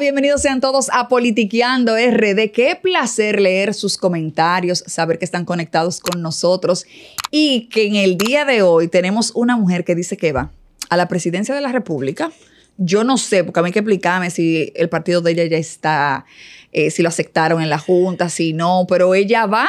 bienvenidos sean todos a Politiqueando RD. Qué placer leer sus comentarios, saber que están conectados con nosotros y que en el día de hoy tenemos una mujer que dice que va a la presidencia de la República. Yo no sé, porque a mí hay que explicarme si el partido de ella ya está, eh, si lo aceptaron en la Junta, si no, pero ella va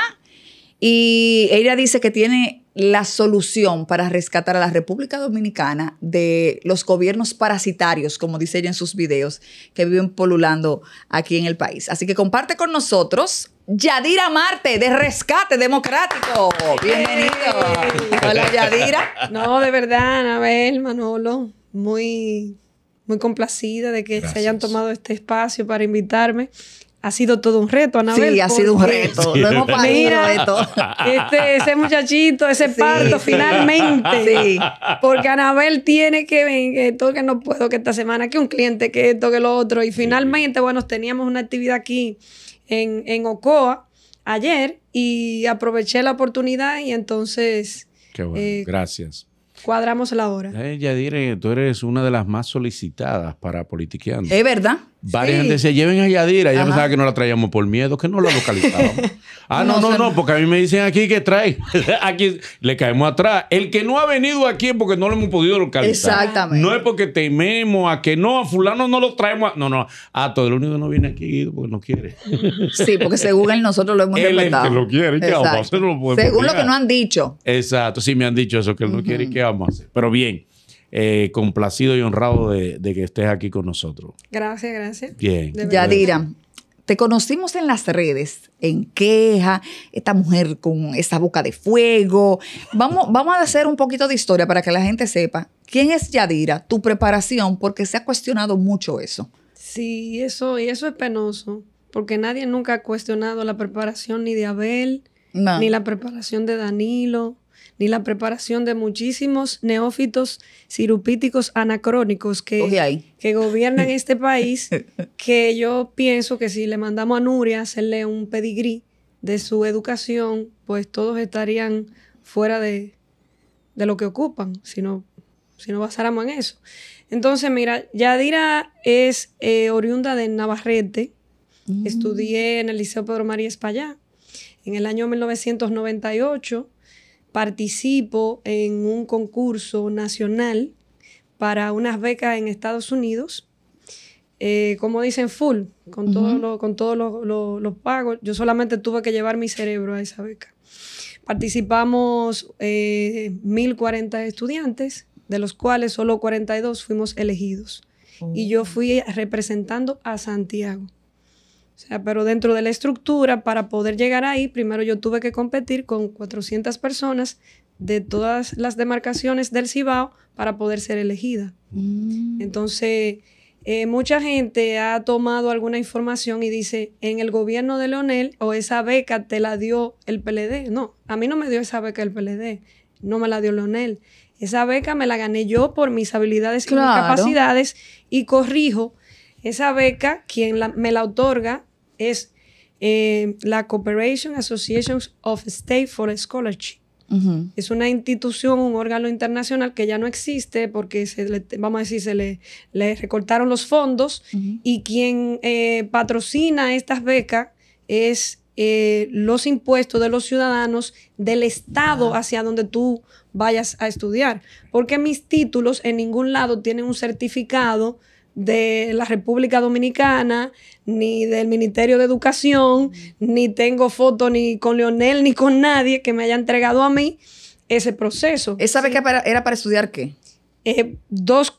y ella dice que tiene la solución para rescatar a la República Dominicana de los gobiernos parasitarios, como dice ella en sus videos, que viven polulando aquí en el país. Así que comparte con nosotros Yadira Marte de Rescate Democrático. Bienvenido. Hola Yadira. No, de verdad, Abel Manolo, muy, muy complacida de que se hayan tomado este espacio para invitarme ha sido todo un reto, Anabel. Sí, ha sido un reto. Lo hemos Este, ese muchachito, ese parto, finalmente. Sí. Porque Anabel tiene que, esto que no puedo, que esta semana, que un cliente, que esto, que lo otro. Y finalmente, bueno, teníamos una actividad aquí en, Ocoa ayer y aproveché la oportunidad y entonces... Qué bueno, eh, gracias. Cuadramos la hora. Eh, Yadire, tú eres una de las más solicitadas para politiqueando. Es verdad. Varias se lleven a Yadira. ya pensaba que no la traíamos por miedo, que no la localizábamos. ah, no, no, no, porque a mí me dicen aquí que trae. aquí le caemos atrás. El que no ha venido aquí es porque no lo hemos podido localizar. Exactamente. No es porque tememos a que no, a fulano no lo traemos. No, no. Ah, todo el único que no viene aquí porque no quiere. sí, porque según él nosotros lo hemos él lo quiere, ¿qué vamos a hacer? según lo que no han dicho. Exacto, sí me han dicho eso, que él no quiere, ¿qué vamos a hacer? Pero bien. Eh, complacido y honrado de, que estés aquí con nosotros. Gracias, gracias. Bien. Yadira, te conocimos en las redes, en queja, esta mujer con esa boca de fuego. Vamos, vamos a hacer un poquito de historia para que la gente sepa quién es Yadira, tu preparación, porque se ha cuestionado mucho eso. Sí, eso, y eso es penoso, porque nadie nunca ha cuestionado la preparación ni de Abel, ni la preparación de Danilo, ni la preparación de muchísimos neófitos cirupíticos anacrónicos que, que gobiernan este país, que yo pienso que si le mandamos a Nuria hacerle un pedigrí de su educación, pues todos estarían fuera de, lo que ocupan, si no, si no basáramos en eso. Entonces, mira, Yadira es eh, oriunda de Navarrete. Mm. Estudié en el Liceo Pedro María Espallá. En el año 1998 participo en un concurso nacional para unas becas en Estados Unidos. Eh, como dicen, full, con todos con todos los pagos. Yo solamente tuve que llevar mi cerebro a esa beca. Participamos eh, 1.040 estudiantes, de los cuales solo 42 fuimos elegidos. Y yo oh. fui representando a Santiago pero dentro de la estructura, para poder llegar ahí, primero yo tuve que competir con 400 personas de todas las demarcaciones del Cibao para poder ser elegida. Mm. Entonces, eh, mucha gente ha tomado alguna información y dice, en el gobierno de Leonel o esa beca te la dio el PLD. No, a mí no me dio esa beca el PLD, no me la dio Leonel. Esa beca me la gané yo por mis habilidades y mis capacidades y corrijo, esa beca quien me la otorga es eh, la Cooperation Associations of State for Scholarship. Es una institución, un órgano internacional que ya no existe porque, se vamos a decir, se le, recortaron los fondos y quien eh, patrocina estas becas es eh, los impuestos de los ciudadanos del Estado ah. hacia donde tú vayas a estudiar. Porque mis títulos en ningún lado tienen un certificado de la República Dominicana, ni del Ministerio de Educación, ni tengo foto ni con Leonel, ni con nadie que me haya entregado a mí ese proceso. ¿Esa vez era para estudiar qué? Eh, dos,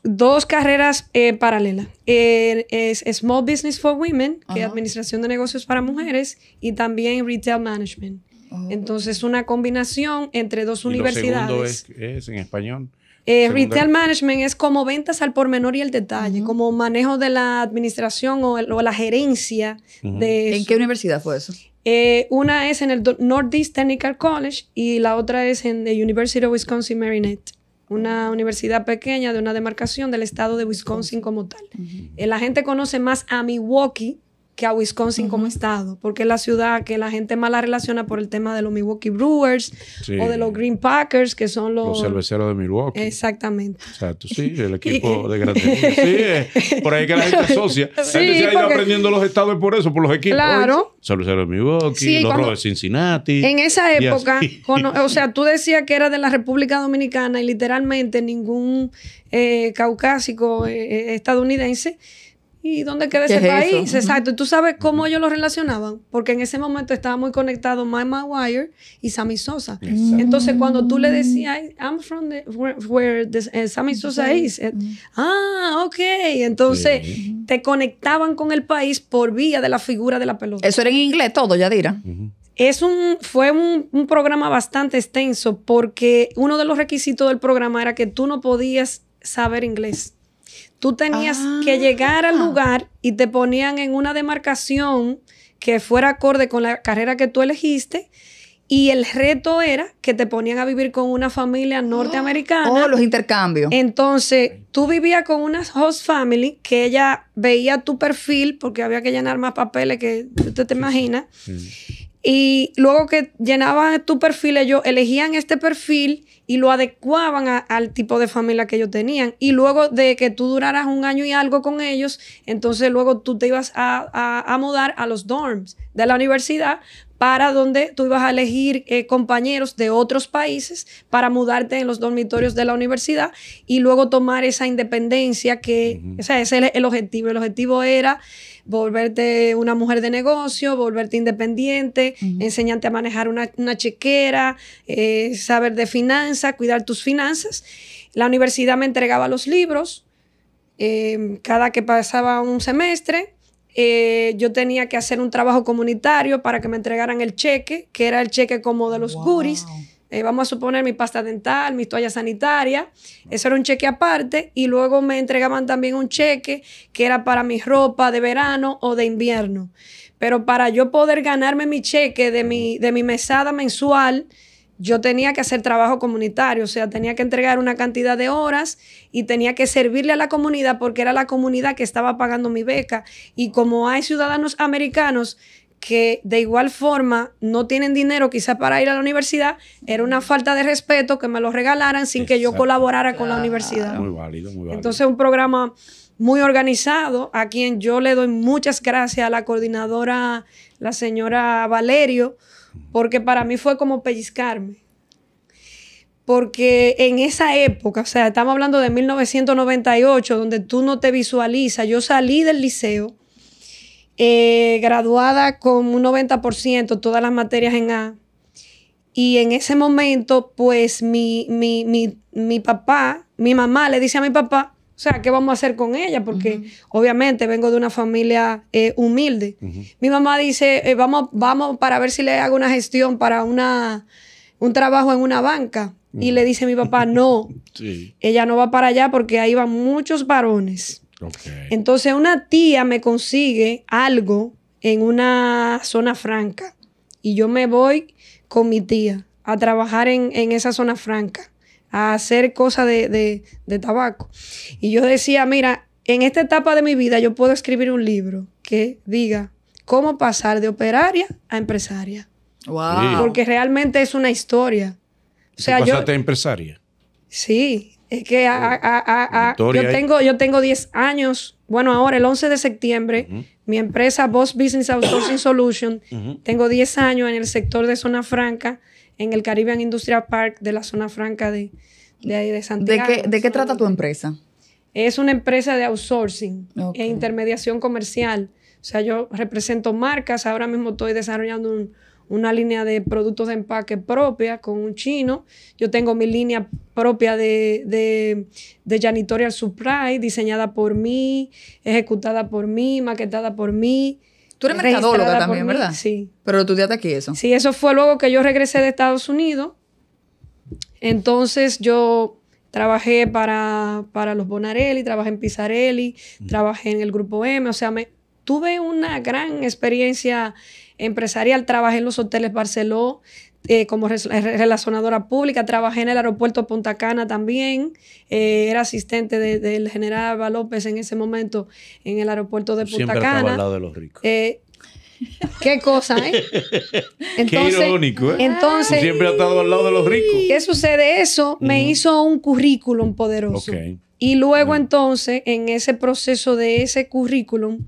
carreras eh, paralelas. Eh, es Small Business for Women, que es Administración de Negocios para Mujeres, y también Retail Management. Oh. Entonces, una combinación entre dos universidades. es en español. Eh, retail management es como ventas al por menor y el detalle, como manejo de la administración o, la gerencia de... ¿En qué universidad fue eso? Eh, una es en el Northeast Technical College y la otra es en la University of Wisconsin Marinette, una universidad pequeña de una demarcación del estado de Wisconsin como tal. Eh, la gente conoce más a Milwaukee que a Wisconsin como estado, porque es la ciudad que la gente más la relaciona por el tema de los Milwaukee Brewers o de los Green Packers, que son los... Los cerveceros de Milwaukee. Exactamente. Exacto, sí, el equipo de Grandes Sí, eh, por ahí que la gente asocia. La se ha ido aprendiendo los estados por eso, por los equipos. Claro. Cerveceros de Milwaukee, los cuando... de Cincinnati. En esa época, o sea, tú decías que era de la República Dominicana y literalmente ningún eh, caucásico eh, eh, estadounidense ¿Y dónde queda ese país? Exacto. ¿Tú sabes cómo ellos lo relacionaban? Porque en ese momento estaba muy conectado My Maguire y Sammy Sosa. Entonces, cuando tú le decías, I'm from where, eh, Sammy Sosa is, eh, ah, ok. Entonces, te conectaban con el país por vía de la figura de la pelota. Eso era en inglés todo, Yadira. Es un, fue un, un programa bastante extenso porque uno de los requisitos del programa era que tú no podías saber inglés. Tú tenías que ah. llegar al lugar y te ponían en una demarcación que fuera acorde con la carrera que tú elegiste. Y el reto era que te ponían a vivir con una familia oh. norteamericana. Oh, los intercambios. Entonces, tú vivías con una host family que ella veía tu perfil porque había que llenar más papeles que usted te imagina mm. Y luego que llenaban tu perfil, ellos elegían este perfil y lo adecuaban al tipo de familia que ellos tenían. Y luego de que tú duraras un año y algo con ellos, entonces luego tú te ibas a mudar a los dorms de la universidad para donde tú ibas a elegir eh, compañeros de otros países para mudarte en los dormitorios de la universidad y luego tomar esa independencia que, ese es el objetivo. El objetivo era volverte una mujer de negocio, volverte independiente, enseñarte a manejar una, una chequera, eh, saber de finanzas, cuidar tus finanzas. La universidad me entregaba los libros eh, cada que pasaba un semestre eh, yo tenía que hacer un trabajo comunitario para que me entregaran el cheque, que era el cheque como de los curis, eh, vamos a suponer mi pasta dental, mi toalla sanitaria, eso era un cheque aparte, y luego me entregaban también un cheque que era para mi ropa de verano o de invierno. Pero para yo poder ganarme mi cheque de mi, de mi mesada mensual, yo tenía que hacer trabajo comunitario, o sea, tenía que entregar una cantidad de horas y tenía que servirle a la comunidad porque era la comunidad que estaba pagando mi beca. Y como hay ciudadanos americanos que de igual forma no tienen dinero quizás para ir a la universidad, era una falta de respeto que me lo regalaran sin que yo colaborara con la universidad. Muy válido, muy válido. Entonces un programa muy organizado, a quien yo le doy muchas gracias a la coordinadora, la señora Valerio, porque para mí fue como pellizcarme. Porque en esa época, o sea, estamos hablando de 1998, donde tú no te visualizas, yo salí del liceo, eh, graduada con un 90%, todas las materias en A. Y en ese momento, pues mi papá, mi mamá le dice a mi papá, o sea, ¿qué vamos a hacer con ella? Porque obviamente vengo de una familia eh, humilde. Mi mamá dice, eh, vamos, vamos para ver si le hago una gestión para una, un trabajo en una banca. Y le dice mi papá, no, ella no va para allá porque ahí van muchos varones. Entonces una tía me consigue algo en una zona franca y yo me voy con mi tía a trabajar en esa zona franca a hacer cosas de, de, tabaco. Y yo decía, mira, en esta etapa de mi vida yo puedo escribir un libro que diga cómo pasar de operaria a empresaria. Wow. Porque realmente es una historia. O sea, yo, empresaria? Sí, es que yo, tengo, yo tengo 10 años. Bueno, ahora el 11 de septiembre, mi empresa Boss Business Outsourcing Solution, tengo 10 años en el sector de Zona Franca en el Caribbean Industrial Park de la zona franca de, de ahí de Santiago. ¿De qué, de qué trata tu empresa? Es una empresa de outsourcing e intermediación comercial. O sea, yo represento marcas, ahora mismo estoy desarrollando una línea de productos de empaque propia con un chino. Yo tengo mi línea propia de, de, de janitorial supply, diseñada por mí, ejecutada por mí, maquetada por mí. Tú eres mercadóloga también, ¿verdad? sí. Pero estudiaste aquí eso. Sí, eso fue luego que yo regresé de Estados Unidos. Entonces yo trabajé para, los Bonarelli, trabajé en Pizzarelli, mm. trabajé en el Grupo M, o sea, me, tuve una gran experiencia empresarial. Trabajé en los hoteles Barceló, eh, como relacionadora pública, trabajé en el aeropuerto de Punta Cana también, eh, era asistente del general López en ese momento en el aeropuerto de Punta Siempre ha estado al lado de los ricos. Eh, qué cosa, ¿eh? Entonces, Qué irónico, ¿eh? Siempre ha estado al lado de los ricos. ¿Qué sucede? Eso me hizo un currículum poderoso. Y luego entonces, en ese proceso de ese currículum,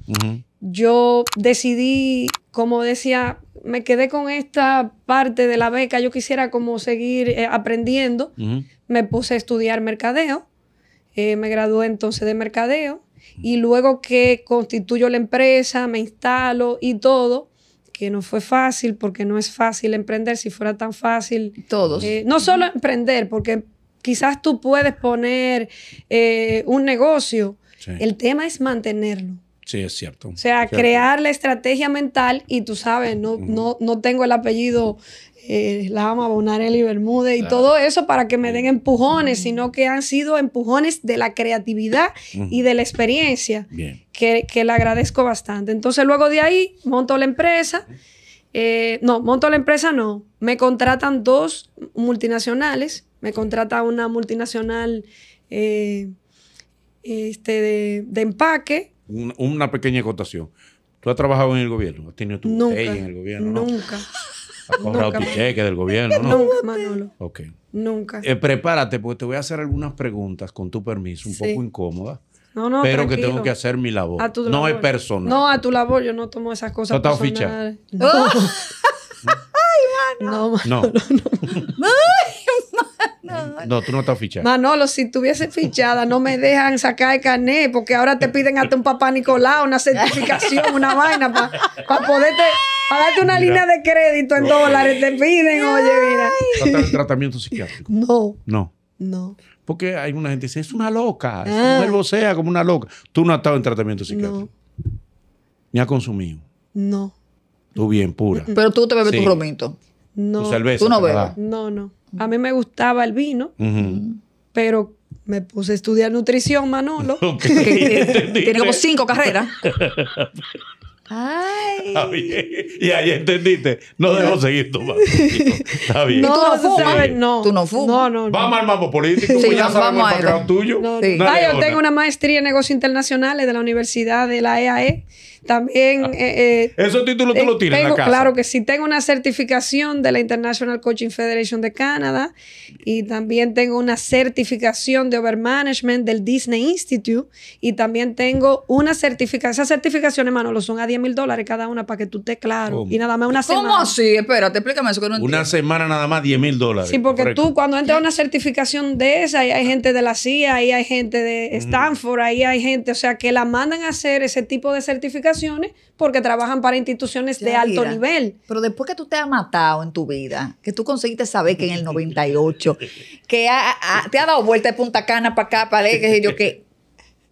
yo decidí, como decía me quedé con esta parte de la beca, yo quisiera como seguir eh, aprendiendo, me puse a estudiar mercadeo, eh, me gradué entonces de mercadeo y luego que constituyo la empresa, me instalo y todo, que no fue fácil porque no es fácil emprender, si fuera tan fácil. Todos. Eh, no solo emprender, porque quizás tú puedes poner un negocio, el tema es mantenerlo. Sí, es cierto. O sea, crear la estrategia mental y tú sabes, no, no, no tengo el apellido eh, Lama, Bonarelli, Bermúdez y todo eso para que me den empujones, sino que han sido empujones de la creatividad y de la experiencia, Que, le agradezco bastante. Entonces luego de ahí monto la empresa. Eh, no, monto la empresa no. Me contratan dos multinacionales. Me contrata una multinacional eh, este de, de empaque una, pequeña acotación. Tú has trabajado en el gobierno, has tenido tu nunca, en el gobierno, Nunca. Has cobrado tu cheque del gobierno, ¿no? Nunca, Manolo. Ok. Nunca. Eh, prepárate, porque te voy a hacer algunas preguntas, con tu permiso, un poco incómodas. No, no, pero que tengo que hacer mi labor. no es personal. No, a tu labor yo no tomo esas cosas. te has No. Ay, mano. No, No. no. no. no, tú no estás fichada. Manolo, si estuviese fichada, no me dejan sacar el carnet, porque ahora te piden hasta un papá Nicolás, una certificación, una vaina, para poderte, para darte una línea de crédito en dólares, te piden, oye, mira. en tratamiento psiquiátrico? No. No. No. Porque hay una gente que dice, es una loca, ah. es un como una loca. Tú no has estado en tratamiento psiquiátrico. No. Ni has consumido. No. Tú bien, pura. Pero tú te bebes tu romito. No. Tu cerveza. Tú no bebes. No, no. A mí me gustaba el vino, pero me puse a estudiar nutrición, Manolo. tiene como cinco carreras. Ay. Está bien. Y ahí entendiste. No debo seguir tomando. Está bien. No, tú no fumas. No. Tú no fumas. No, vamos al mambo político. Sí, pues ya sabemos el tuyo. Ah, yo tengo una maestría en negocios internacionales de la Universidad de la EAE también... Ah. Eh, eh, ¿Esos títulos tú eh, los en la casa? Claro que sí. Tengo una certificación de la International Coaching Federation de Canadá y también tengo una certificación de Overmanagement del Disney Institute y también tengo una certificación. Esas certificaciones, lo son a 10 mil dólares cada una para que tú te claro. ¿Cómo? Y nada más una semana. ¿Cómo así? Espérate, explícame eso que no entiendo. Una semana nada más 10 mil dólares. Sí, porque tú cuando entras a una certificación de esa, ahí hay gente de la CIA, ahí hay gente de mm. Stanford, ahí hay gente, o sea, que la mandan a hacer ese tipo de certificación porque trabajan para instituciones de alto nivel. Pero después que tú te has matado en tu vida, que tú conseguiste saber que en el 98, que te ha dado vuelta de Punta Cana para acá, para que yo que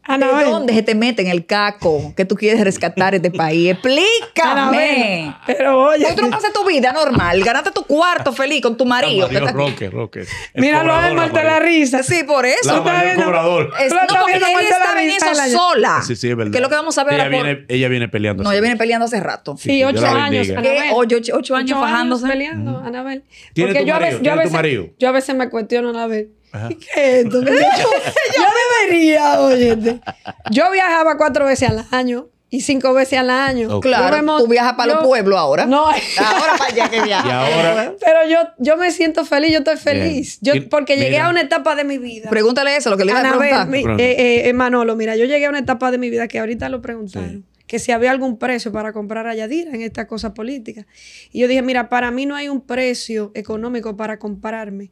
Anabel. ¿De dónde se te mete en el caco que tú quieres rescatar este país? Explícame. pero oye. Tú no tu vida normal. Ganaste tu cuarto feliz con tu marido. Dios, Roque, Roque. Míralo a él, la risa. Sí, por eso. La el cobrador. no, porque ella estaba en eso sola. Sí, sí, es verdad. Que es lo que vamos a ver ella ahora. Viene, Ella viene peleando. No, ella viene peleando hace rato. Sí, ocho años. Ocho, ocho, ocho años fajándose. peleando, Anabel. Porque yo a veces me cuestiono, Anabel. ¿Qué es esto? yo, debería, oye. Yo viajaba cuatro veces al año y cinco veces al año. Claro, tú viajas para los pueblos ahora. No, ahora para allá que viajas. Pero yo, yo me siento feliz, yo estoy feliz. Yo, porque llegué a una etapa de mi vida. Pregúntale eso, lo que le iba a preguntar. Eh, eh, eh, Manolo, mira, yo llegué a una etapa de mi vida que ahorita lo preguntaron que si había algún precio para comprar a Yadira en esta cosa política. Y yo dije, mira, para mí no hay un precio económico para comprarme,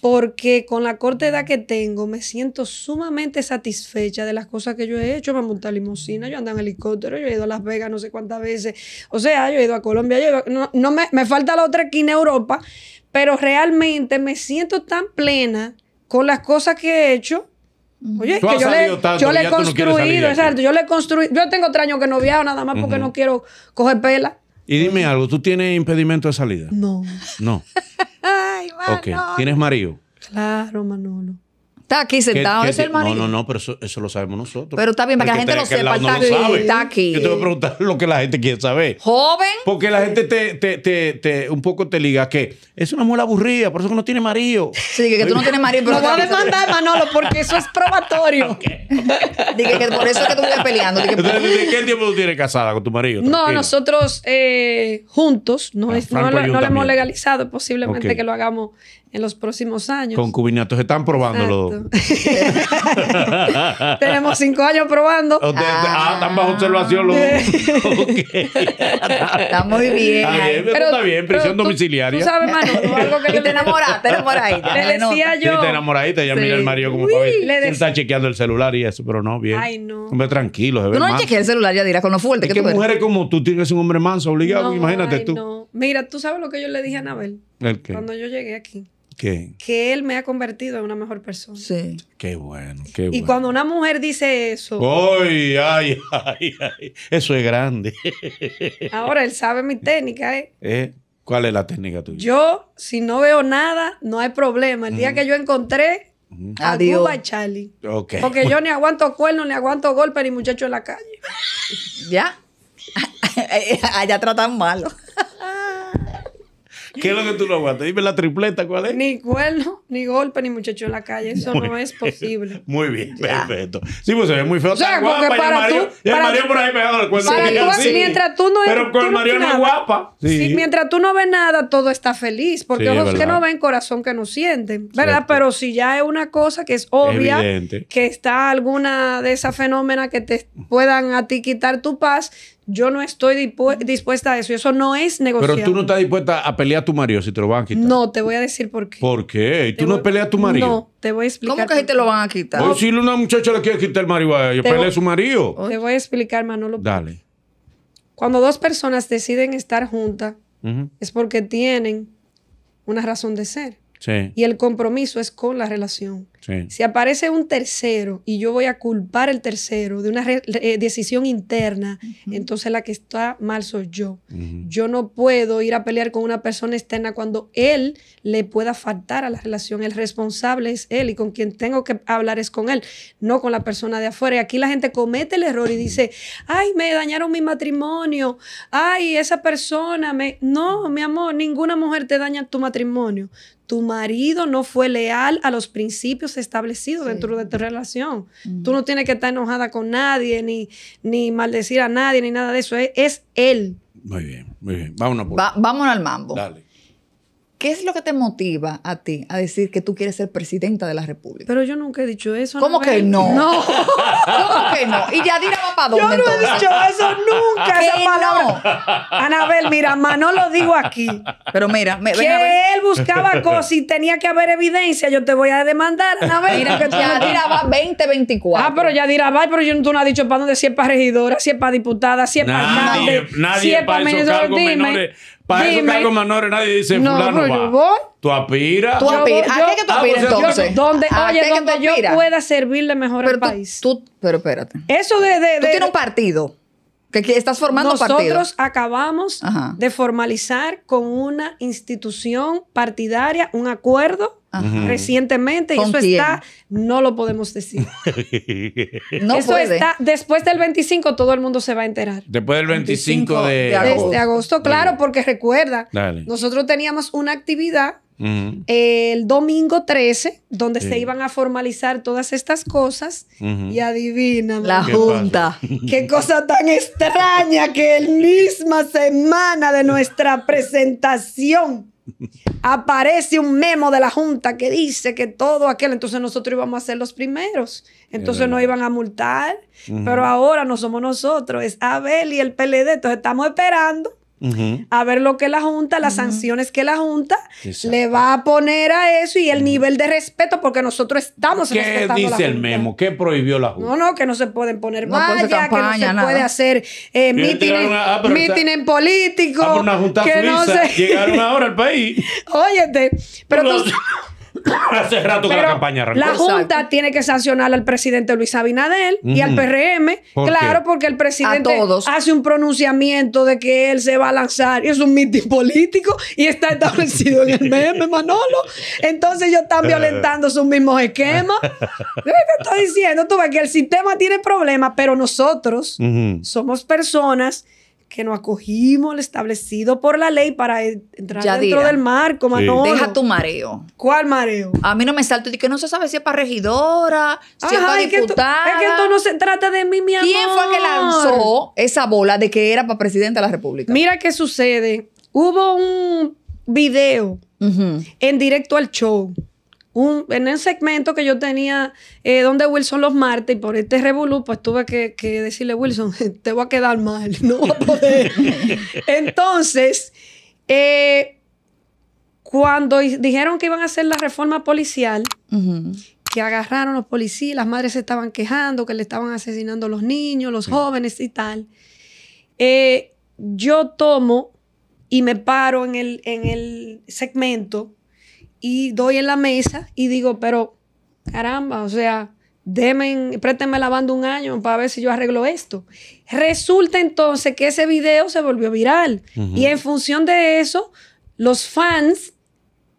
porque con la corta edad que tengo me siento sumamente satisfecha de las cosas que yo he hecho. Me monté montado limusina, yo ando en helicóptero, yo he ido a Las Vegas no sé cuántas veces. O sea, yo he ido a Colombia, yo no, me, falta la otra en Europa, pero realmente me siento tan plena con las cosas que he hecho Oye, que yo le, yo le he construido, Yo le he construido. Yo tengo tres años que no viajo nada más porque no quiero coger pela. Y dime algo, ¿tú tienes impedimento de salida? No. No. Ok. ¿Tienes marido? Claro, Manolo. Está aquí sentado, es el marido. No, no, no, pero eso, eso lo sabemos nosotros. Pero está bien, para que, la gente lo sepa. Está, aquí. Yo te voy a preguntar lo que la gente quiere saber. Joven. Porque la gente te, te, te, un poco te liga que es una mujer aburrida, por eso que no tiene marido. Sí, que, tú no tienes marido. Pero no voy a demandar, Manolo, porque eso es probatorio. Dije que por eso es que tú estás peleando. ¿De ¿Qué tiempo tú tienes casada con tu marido? No, nosotros eh, juntos, no, ah, no, lo, hemos legalizado, posiblemente que lo hagamos en los próximos años. Concubinatos están probándolo. Tenemos cinco años probando. Ah, están bajo observación los Está muy bien. Está bien, pero, está bien prisión domiciliaria. Tú, sabes, Manolo, algo que te enamoraste, te enamoraste. Le decía yo. Sí, te enamoraste, ya mira el marido como para ver. está chequeando el celular y eso, pero no, bien. Ay, no. Hombre, tranquilo. Tú no chequeas el celular, ya dirás con lo fuerte. Es mujeres como tú tienes un hombre manso obligado, imagínate tú. Mira, tú sabes lo que yo le dije a Anabel. ¿El qué? Cuando yo llegué aquí. Que él me ha convertido en una mejor persona. Sí. Qué bueno, qué bueno. Y cuando una mujer dice eso. ¡Ay, ay, ay! ay eso es grande. Ahora él sabe mi técnica, ¿eh? ¿eh? ¿Cuál es la técnica tuya? Yo, si no veo nada, no hay problema. El día que yo encontré a Adiós. Charlie. Okay. Porque yo ni aguanto cuernos, ni aguanto golpes, ni muchachos en la calle. ¿Ya? Allá tratan malo. ¿Qué es lo que tú no aguantas? Dime la tripleta, ¿cuál es? Ni cuerno, ni golpe, ni muchacho en la calle. Eso no es posible. Muy bien, perfecto. Sí, pues se ve muy feo. O sea, porque para tú... Y el Mario por ahí pegado al cuerno. mientras tú no... Pero con Mario no es guapa. Sí. mientras tú no ves nada, todo está feliz. Porque sí, ojos que no ven, corazón que no sienten. ¿Verdad? Pero si ya es una cosa que es obvia, que está alguna de esas fenómenas que te puedan a ti quitar tu paz yo no estoy dispuesta a eso. Eso no es negociable. Pero tú no estás dispuesta a pelear a tu marido si te lo van a quitar. No, te voy a decir por qué. ¿Por qué? ¿Y tú no peleas a tu marido? No, te voy a explicar. ¿Cómo que si te lo van a quitar? Por si una muchacha le quiere quitar el marido a ella, pelea a su marido. Te voy a explicar, Manolo. Dale. Cuando dos personas deciden estar juntas, es porque tienen una razón de ser. Y el compromiso es con la relación. Si aparece un tercero y yo voy a culpar al tercero de una eh, decisión interna, entonces la que está mal soy yo. Yo no puedo ir a pelear con una persona externa cuando él le pueda faltar a la relación. El responsable es él y con quien tengo que hablar es con él, no con la persona de afuera. Y aquí la gente comete el error y dice, ay, me dañaron mi matrimonio, ay, esa persona me... No, mi amor, ninguna mujer te daña tu matrimonio tu marido no fue leal a los principios establecidos dentro de tu relación. Tú no tienes que estar enojada con nadie, ni, ni maldecir a nadie, ni nada de eso. Es, él. Muy bien, muy bien. Vámonos, al mambo. Dale. ¿Qué es lo que te motiva a ti a decir que tú quieres ser presidenta de la República? Pero yo nunca he dicho eso. ¿Cómo que no? No. ¿Cómo que no? Y Yadira va para dónde Yo no he dicho eso nunca, esa palabra. No? Anabel, mira, no lo digo aquí. Pero mira, me, que él buscaba cosas y tenía que haber evidencia, yo te voy a demandar, Anabel. Mira, que Yadira va 2024. Ah, pero Yadira va, pero yo, tú no has dicho para dónde, si es para regidora, si es para diputada, si es para nadie, nadie, si es para, para menores, para Dime. eso cargo menores, nadie dice no, fulano va. Yo voy. Tú aspiras. Tú aspiras. ¿A qué que tú aspiras ah, pues entonces? ¿Dónde, donde, ¿A oye, donde yo pueda servirle mejor al tú, país. Tú, pero espérate. Eso de, de, de, Tú tienes un partido. Que, estás formando Nosotros acabamos de formalizar con una institución partidaria un acuerdo recientemente y eso está, no lo podemos decir. eso está, después del 25 todo el mundo se va a enterar. Después del 25, de, de, agosto. claro, porque recuerda, nosotros teníamos una actividad el domingo 13, donde se iban a formalizar todas estas cosas. Y adivina, la Junta. Qué cosa tan extraña que la misma semana de nuestra presentación aparece un memo de la Junta que dice que todo aquel, entonces nosotros íbamos a ser los primeros, entonces no iban a multar, pero ahora no somos nosotros, es Abel y el PLD, entonces estamos esperando a ver lo que la Junta, las sanciones que la Junta le va a poner a eso y el nivel de respeto, porque nosotros estamos ¿Qué respetando dice la junta? el memo? ¿Qué prohibió la Junta? No, no, que no se pueden poner no vallas, que no se puede hacer eh, mítines, ah, políticos. Ah, una junta que suiza, no se... llegaron ahora al país. Óyete, pero tú... Hace rato que la campaña La Junta tiene que sancionar al presidente Luis Abinadel y al PRM. claro, porque el presidente hace un pronunciamiento de que él se va a lanzar y es un mitin político y está establecido en el meme, Manolo. Entonces yo están violentando sus mismos esquemas. ¿Qué te estoy diciendo? Tú ves que el sistema tiene problemas, pero nosotros somos personas que nos acogimos al establecido por la ley para e-, entrar dentro del marco, Manolo. Deja tu mareo. ¿Cuál mareo? A mí no me salto y que no se sabe si es para regidora, es para es que esto no se trata de mí, mi amor. ¿Quién fue que lanzó esa bola de que era para presidente de la República? Mira qué sucede. Hubo un video en directo al show en el segmento que yo tenía eh, donde Wilson los martes, y por este revolú, pues tuve que, decirle, Wilson, te voy a quedar mal, no va a poder. Entonces, eh, cuando dijeron que iban a hacer la reforma policial, que agarraron los policías, las madres se estaban quejando, que le estaban asesinando los niños, los jóvenes y tal, eh, yo tomo y me paro en el, en el segmento y doy en la mesa y digo, pero caramba, o sea, démen prétenme la banda un año para ver si yo arreglo esto. Resulta entonces que ese video se volvió viral. Y en función de eso, los fans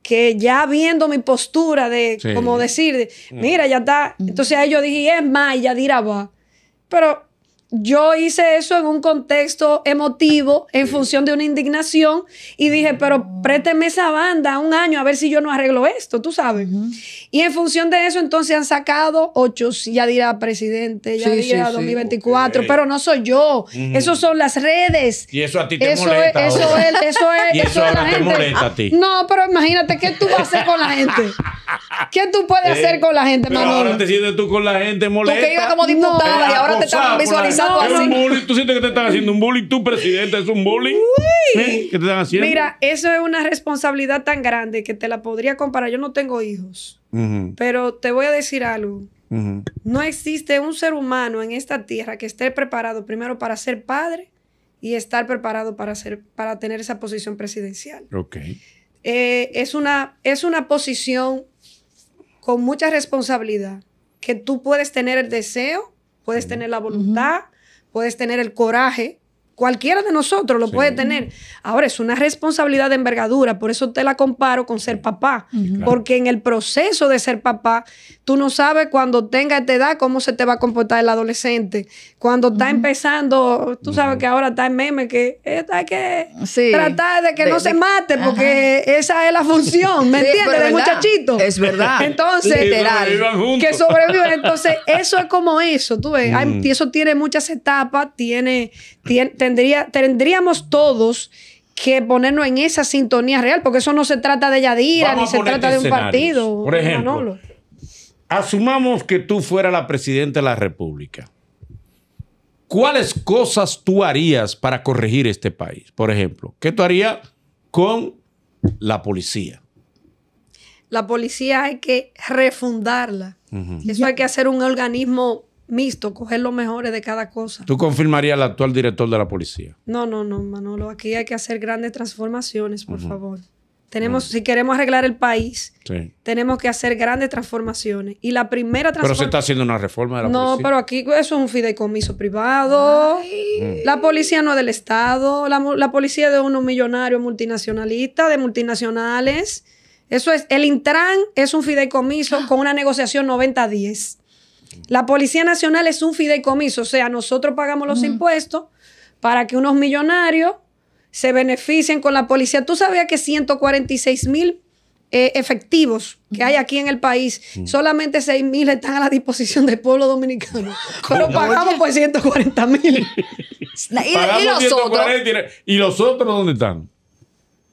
que ya viendo mi postura de, como decir, mm. mira, ya está. Mm. Entonces a yo dije, es más, ya dirá va. Pero yo hice eso en un contexto emotivo, en función de una indignación, y dije, pero présteme esa banda un año a ver si yo no arreglo esto, tú sabes. Y en función de eso, entonces han sacado ocho, ya dirá presidente, ya dirá 2024, pero no soy yo. Eso son las redes. Y eso a ti te molesta. eso, es, eso es, eso, a ti. No, pero imagínate, ¿qué tú vas a hacer con la gente? ¿Qué tú puedes hacer eh, con la gente, Ahora te tú con la gente molesta. como diputada y eh, ahora te visualizando Bullying, ¿Tú sientes que te están haciendo un bullying? ¿Tú, presidente es un bullying? ¿Eh? Mira, eso es una responsabilidad tan grande que te la podría comparar. Yo no tengo hijos, pero te voy a decir algo. No existe un ser humano en esta tierra que esté preparado primero para ser padre y estar preparado para, para tener esa posición presidencial. Ok. Eh, es, una, es una posición con mucha responsabilidad que tú puedes tener el deseo, puedes tener la voluntad, puedes tener el coraje Cualquiera de nosotros lo puede tener. Ahora, es una responsabilidad de envergadura, por eso te la comparo con ser papá, porque en el proceso de ser papá, tú no sabes cuando tenga esta edad cómo se te va a comportar el adolescente. Cuando está empezando, tú sabes que ahora está el meme que hay que tratar de que no se mate, porque esa es la función, ¿me entiendes? De muchachito. Es verdad. Entonces, juntos. que Entonces, eso es como eso, tú ves. Mm. eso tiene muchas etapas, tiene, tiene tendríamos todos que ponernos en esa sintonía real, porque eso no se trata de Yadira, ni se trata este de un partido. Por ejemplo, asumamos que tú fueras la presidenta de la República. ¿Cuáles cosas tú harías para corregir este país? Por ejemplo, ¿qué tú harías con la policía? La policía hay que refundarla. Eso hay que hacer un organismo Misto, coger lo mejores de cada cosa. ¿Tú confirmarías al actual director de la policía? No, no, no, Manolo. Aquí hay que hacer grandes transformaciones, por favor. Tenemos, si queremos arreglar el país, tenemos que hacer grandes transformaciones. Y la primera transformación. Pero se está haciendo una reforma de la policía. No, pero aquí eso es un fideicomiso privado. La policía no es del Estado. La, policía es de unos millonarios multinacionalistas, de multinacionales. Eso es, el Intran es un fideicomiso ah. con una negociación 90-10. La Policía Nacional es un fideicomiso, o sea, nosotros pagamos los impuestos para que unos millonarios se beneficien con la policía. ¿Tú sabías que 146 mil eh, efectivos que hay aquí en el país, solamente 6 mil están a la disposición del pueblo dominicano. Pero pagamos por 140 mil. ¿Y los otros dónde están?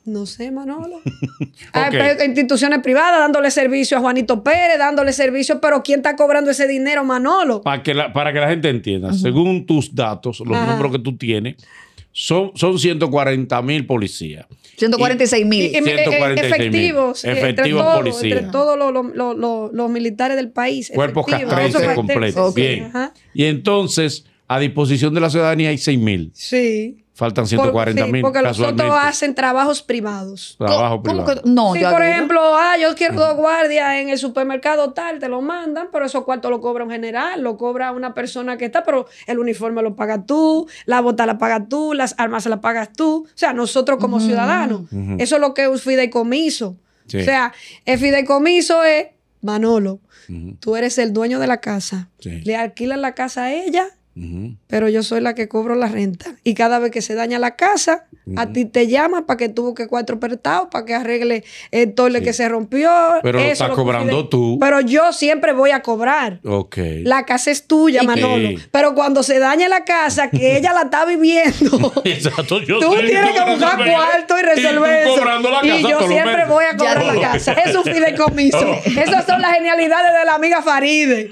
No sé, Manolo. Ah, pues, instituciones privadas dándole servicio a Juanito Pérez, dándole servicio, pero ¿quién está cobrando ese dinero, Manolo? Para que la, para que la gente entienda, según tus datos, los números que tú tienes, son, son 140 mil policías. 146 eh, mil. Efectivos. Eh, efectivos policías. Entre todos los, los, militares del país. Cuerpos castrenses completos. Bien. Y entonces, a disposición de la ciudadanía hay 6 mil. Sí. Faltan 140 mil. porque los otros hacen trabajos privados. ¿Trabajos privado. No, sí, yo por ejemplo, ah, yo quiero dos guardias en el supermercado tal, te lo mandan, pero esos cuartos lo cobra un general, lo cobra una persona que está, pero el uniforme lo pagas tú, la bota la pagas tú, las armas las pagas tú. O sea, nosotros como ciudadanos. Eso es lo que es un fideicomiso. O sea, el fideicomiso es Manolo. Tú eres el dueño de la casa. Le alquilas la casa a ella pero yo soy la que cobro la renta. Y cada vez que se daña la casa, a ti te llama para que tuvo que cuatro pertados para que arregle el toile que se rompió. Pero estás cobrando tú. Pero yo siempre voy a cobrar. La casa es tuya, Manolo. Pero cuando se daña la casa, que ella la está viviendo, Exacto, tú tienes que buscar cuarto y resolver y eso. y yo siempre voy a cobrar la casa. eso Es un fideicomiso. Esas son las genialidades de la amiga Faride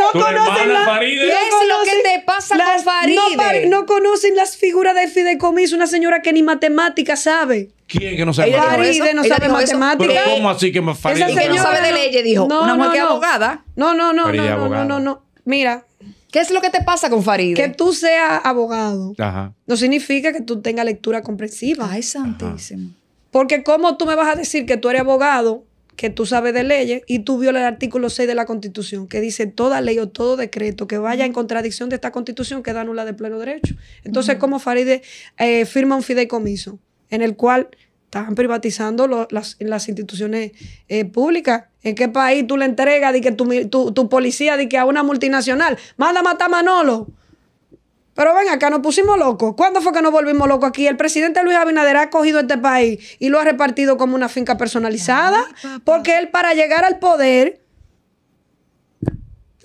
no conocen ¿Qué es lo que te pasa las, con Farideh? No, conocen las figuras de fideicomiso, una señora que ni matemáticas sabe. ¿Quién que no sabe matemáticas? Faride no sabe matemáticas. ¿cómo así que Faride? Esa que no sabe de leyes, dijo. No, una mujer que es abogada. No, no, no, no, no, no, Mira, ¿Qué es lo que te pasa con Farideh? Que tú seas abogado Ajá. no significa que tú tengas lectura comprensiva. Ay, santísimo. Porque ¿cómo tú me vas a decir que tú eres abogado que tú sabes de leyes y tú violas el artículo 6 de la Constitución, que dice toda ley o todo decreto que vaya en contradicción de esta Constitución queda nula de pleno derecho. Entonces, ¿cómo como Faride eh, firma un fideicomiso en el cual están privatizando las, instituciones eh, públicas. ¿En qué país tú le entregas de que tu, policía de que a una multinacional manda a matar a Manolo? Pero ven acá, nos pusimos locos. ¿Cuándo fue que nos volvimos locos aquí? El presidente Luis Abinader ha cogido este país y lo ha repartido como una finca personalizada. porque él, para llegar al poder,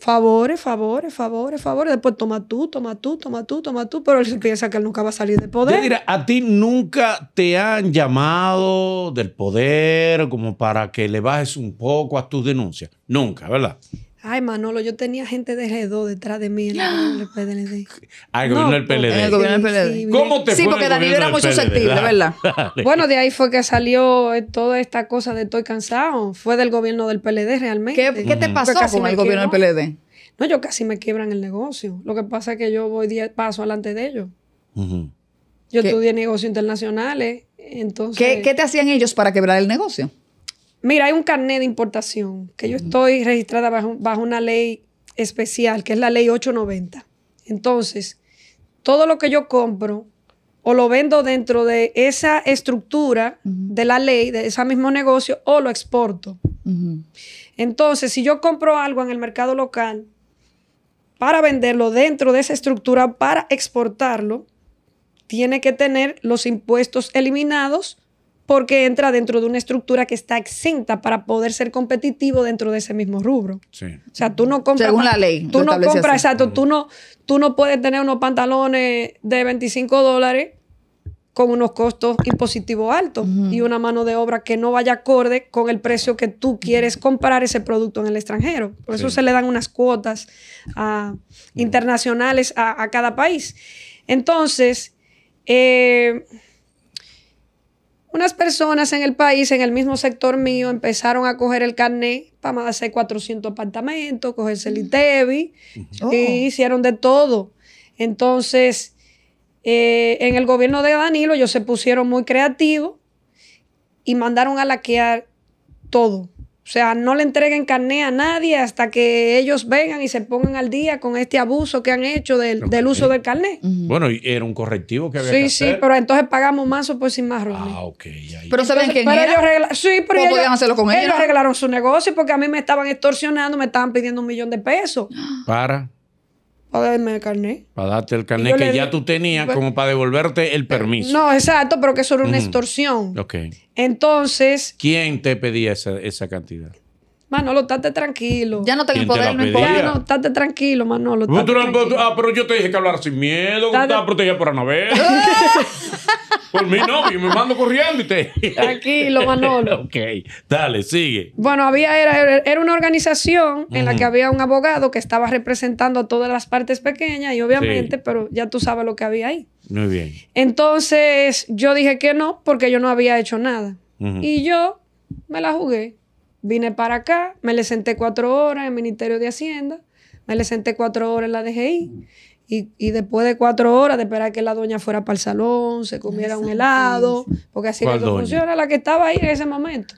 favores, favores, favores, favores. Después toma tú, toma tú, toma tú, toma tú. Pero él piensa que él nunca va a salir del poder. mira, a ti nunca te han llamado del poder como para que le bajes un poco a tus denuncias. Nunca, ¿verdad? Ay, Manolo, yo tenía gente de G2 detrás de mí en ¡Ah! el PLD. Ah, el gobierno del PLD. el PLD. ¿Cómo te Sí, porque Danilo era muy susceptible, ¿verdad? Bueno, de ahí fue que salió eh, toda esta cosa de estoy cansado. Fue del gobierno del PLD realmente. ¿Qué, te pasó con el gobierno del PLD? No, yo casi me quiebran el negocio. Lo que pasa es que yo voy 10 pasos adelante de ellos. Yo estudié negocios internacionales, entonces... ¿Qué, ¿Qué te hacían ellos para quebrar el negocio? Mira, hay un carnet de importación que yo estoy registrada bajo, una ley especial, que es la ley 890. Entonces, todo lo que yo compro o lo vendo dentro de esa estructura de la ley, de ese mismo negocio, o lo exporto. Entonces, si yo compro algo en el mercado local para venderlo dentro de esa estructura, para exportarlo, tiene que tener los impuestos eliminados porque entra dentro de una estructura que está exenta para poder ser competitivo dentro de ese mismo rubro. Sí. O sea, tú no compras... Según la ley. Tú no compras, exacto. Tú no, tú no puedes tener unos pantalones de 25 dólares con unos costos impositivos altos y una mano de obra que no vaya acorde con el precio que tú quieres comprar ese producto en el extranjero. Por eso se le dan unas cuotas ah, internacionales a, a, cada país. Entonces, eh, unas personas en el país, en el mismo sector mío, empezaron a coger el carnet para hacer 400 apartamentos, cogerse el ITEBI, oh. hicieron de todo. Entonces, eh, en el gobierno de Danilo ellos se pusieron muy creativos y mandaron a laquear todo. O sea, no le entreguen carné a nadie hasta que ellos vengan y se pongan al día con este abuso que han hecho del, uso del carné. Bueno, y era un correctivo que había sí, Sí, pero entonces pagamos más o pues sin más, Ah, ok. Pero ¿saben quién ellos Sí, pero ellos, podían hacerlo con ellos Ellos arreglaron su negocio porque a mí me estaban extorsionando, me estaban pidiendo un millón de pesos. Para para darme el carnet. Para darte el carnet que ya tú tenías como para devolverte el permiso. No, exacto, pero que eso era una extorsión. Ok. Entonces... ¿Quién te pedía esa cantidad? Manolo, estate tranquilo. Ya no tengo el poder, no importa. no, estate tranquilo, Manolo. Ah, pero yo te dije que hablar sin miedo, que estaba protegida por Anabel. por mí no, me mando corriendo y te. tranquilo, Manolo. ok, dale, sigue. Bueno, había, era, era una organización en la que había un abogado que estaba representando a todas las partes pequeñas y obviamente, pero ya tú sabes lo que había ahí. Muy bien. Entonces yo dije que no porque yo no había hecho nada. Y yo me la jugué. Vine para acá, me le senté cuatro horas en el Ministerio de Hacienda, me le senté cuatro horas en la DGI. Y, después de cuatro horas de esperar que la doña fuera para el salón, se comiera un helado, porque así no funciona la que estaba ahí en ese momento.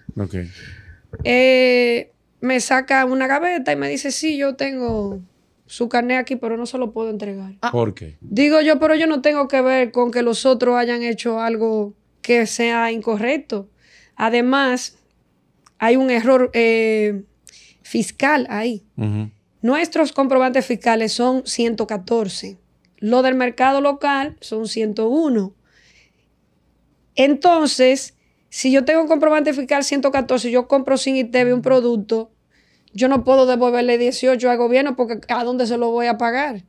Eh, me saca una gaveta y me dice, sí, yo tengo su carnet aquí, pero no se lo puedo entregar. Ah. ¿Por qué? Digo yo, pero yo no tengo que ver con que los otros hayan hecho algo que sea incorrecto. Además, hay un error eh, fiscal ahí. Nuestros comprobantes fiscales son 114. Lo del mercado local son 101. Entonces, si yo tengo un comprobante fiscal 114, yo compro sin ITV un producto, yo no puedo devolverle 18 al gobierno porque ¿a dónde se lo voy a pagar?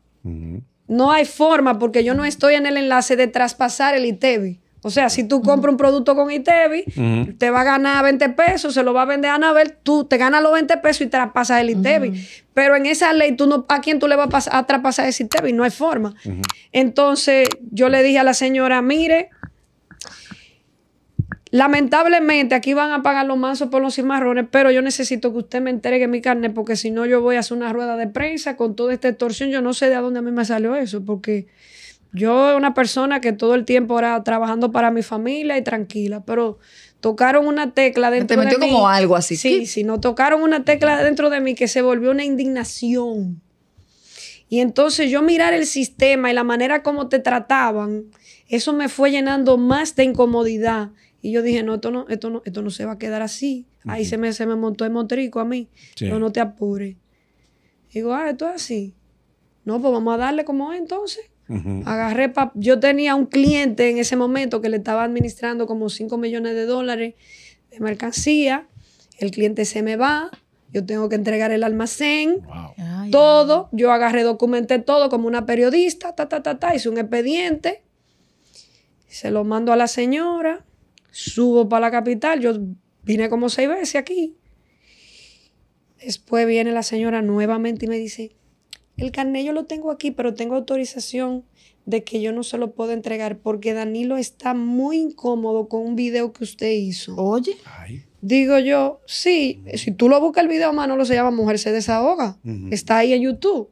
No hay forma porque yo no estoy en el enlace de traspasar el ITEBI. O sea, si tú compras un producto con ITEVI, e te va a ganar 20 pesos, se lo va a vender a Anabel, tú te ganas los 20 pesos y te el ITEVI. E pero en esa ley, tú no, ¿a quién tú le vas a, traspasar ese ITEBI? E no hay forma. Entonces, yo le dije a la señora, mire, lamentablemente aquí van a pagar los mansos por los cimarrones, pero yo necesito que usted me entregue mi carne, porque si no, yo voy a hacer una rueda de prensa con toda esta extorsión. Yo no sé de dónde a mí me salió eso, porque... Yo una persona que todo el tiempo era trabajando para mi familia y tranquila, pero tocaron una tecla dentro de mí. Te metió como algo así. Sí, sí, no tocaron una tecla dentro de mí que se volvió una indignación. Y entonces yo mirar el sistema y la manera como te trataban, eso me fue llenando más de incomodidad. Y yo dije, no, esto no, esto no, esto no se va a quedar así. Ahí se, me, se me montó el motrico a mí. yo No, no te apures. Digo, ah, esto es así. No, pues vamos a darle como es entonces. Agarré, yo tenía un cliente en ese momento que le estaba administrando como 5 millones de dólares de mercancía. El cliente se me va, yo tengo que entregar el almacén, todo. Yo agarré, documenté todo como una periodista, ta, ta, ta, ta, hice un expediente, se lo mando a la señora, subo para la capital, yo vine como seis veces aquí. Después viene la señora nuevamente y me dice, el carnet yo lo tengo aquí, pero tengo autorización de que yo no se lo puedo entregar porque Danilo está muy incómodo con un video que usted hizo. Oye. Digo yo, sí, si tú lo buscas el video, lo se llama Mujer se desahoga. Está ahí en YouTube.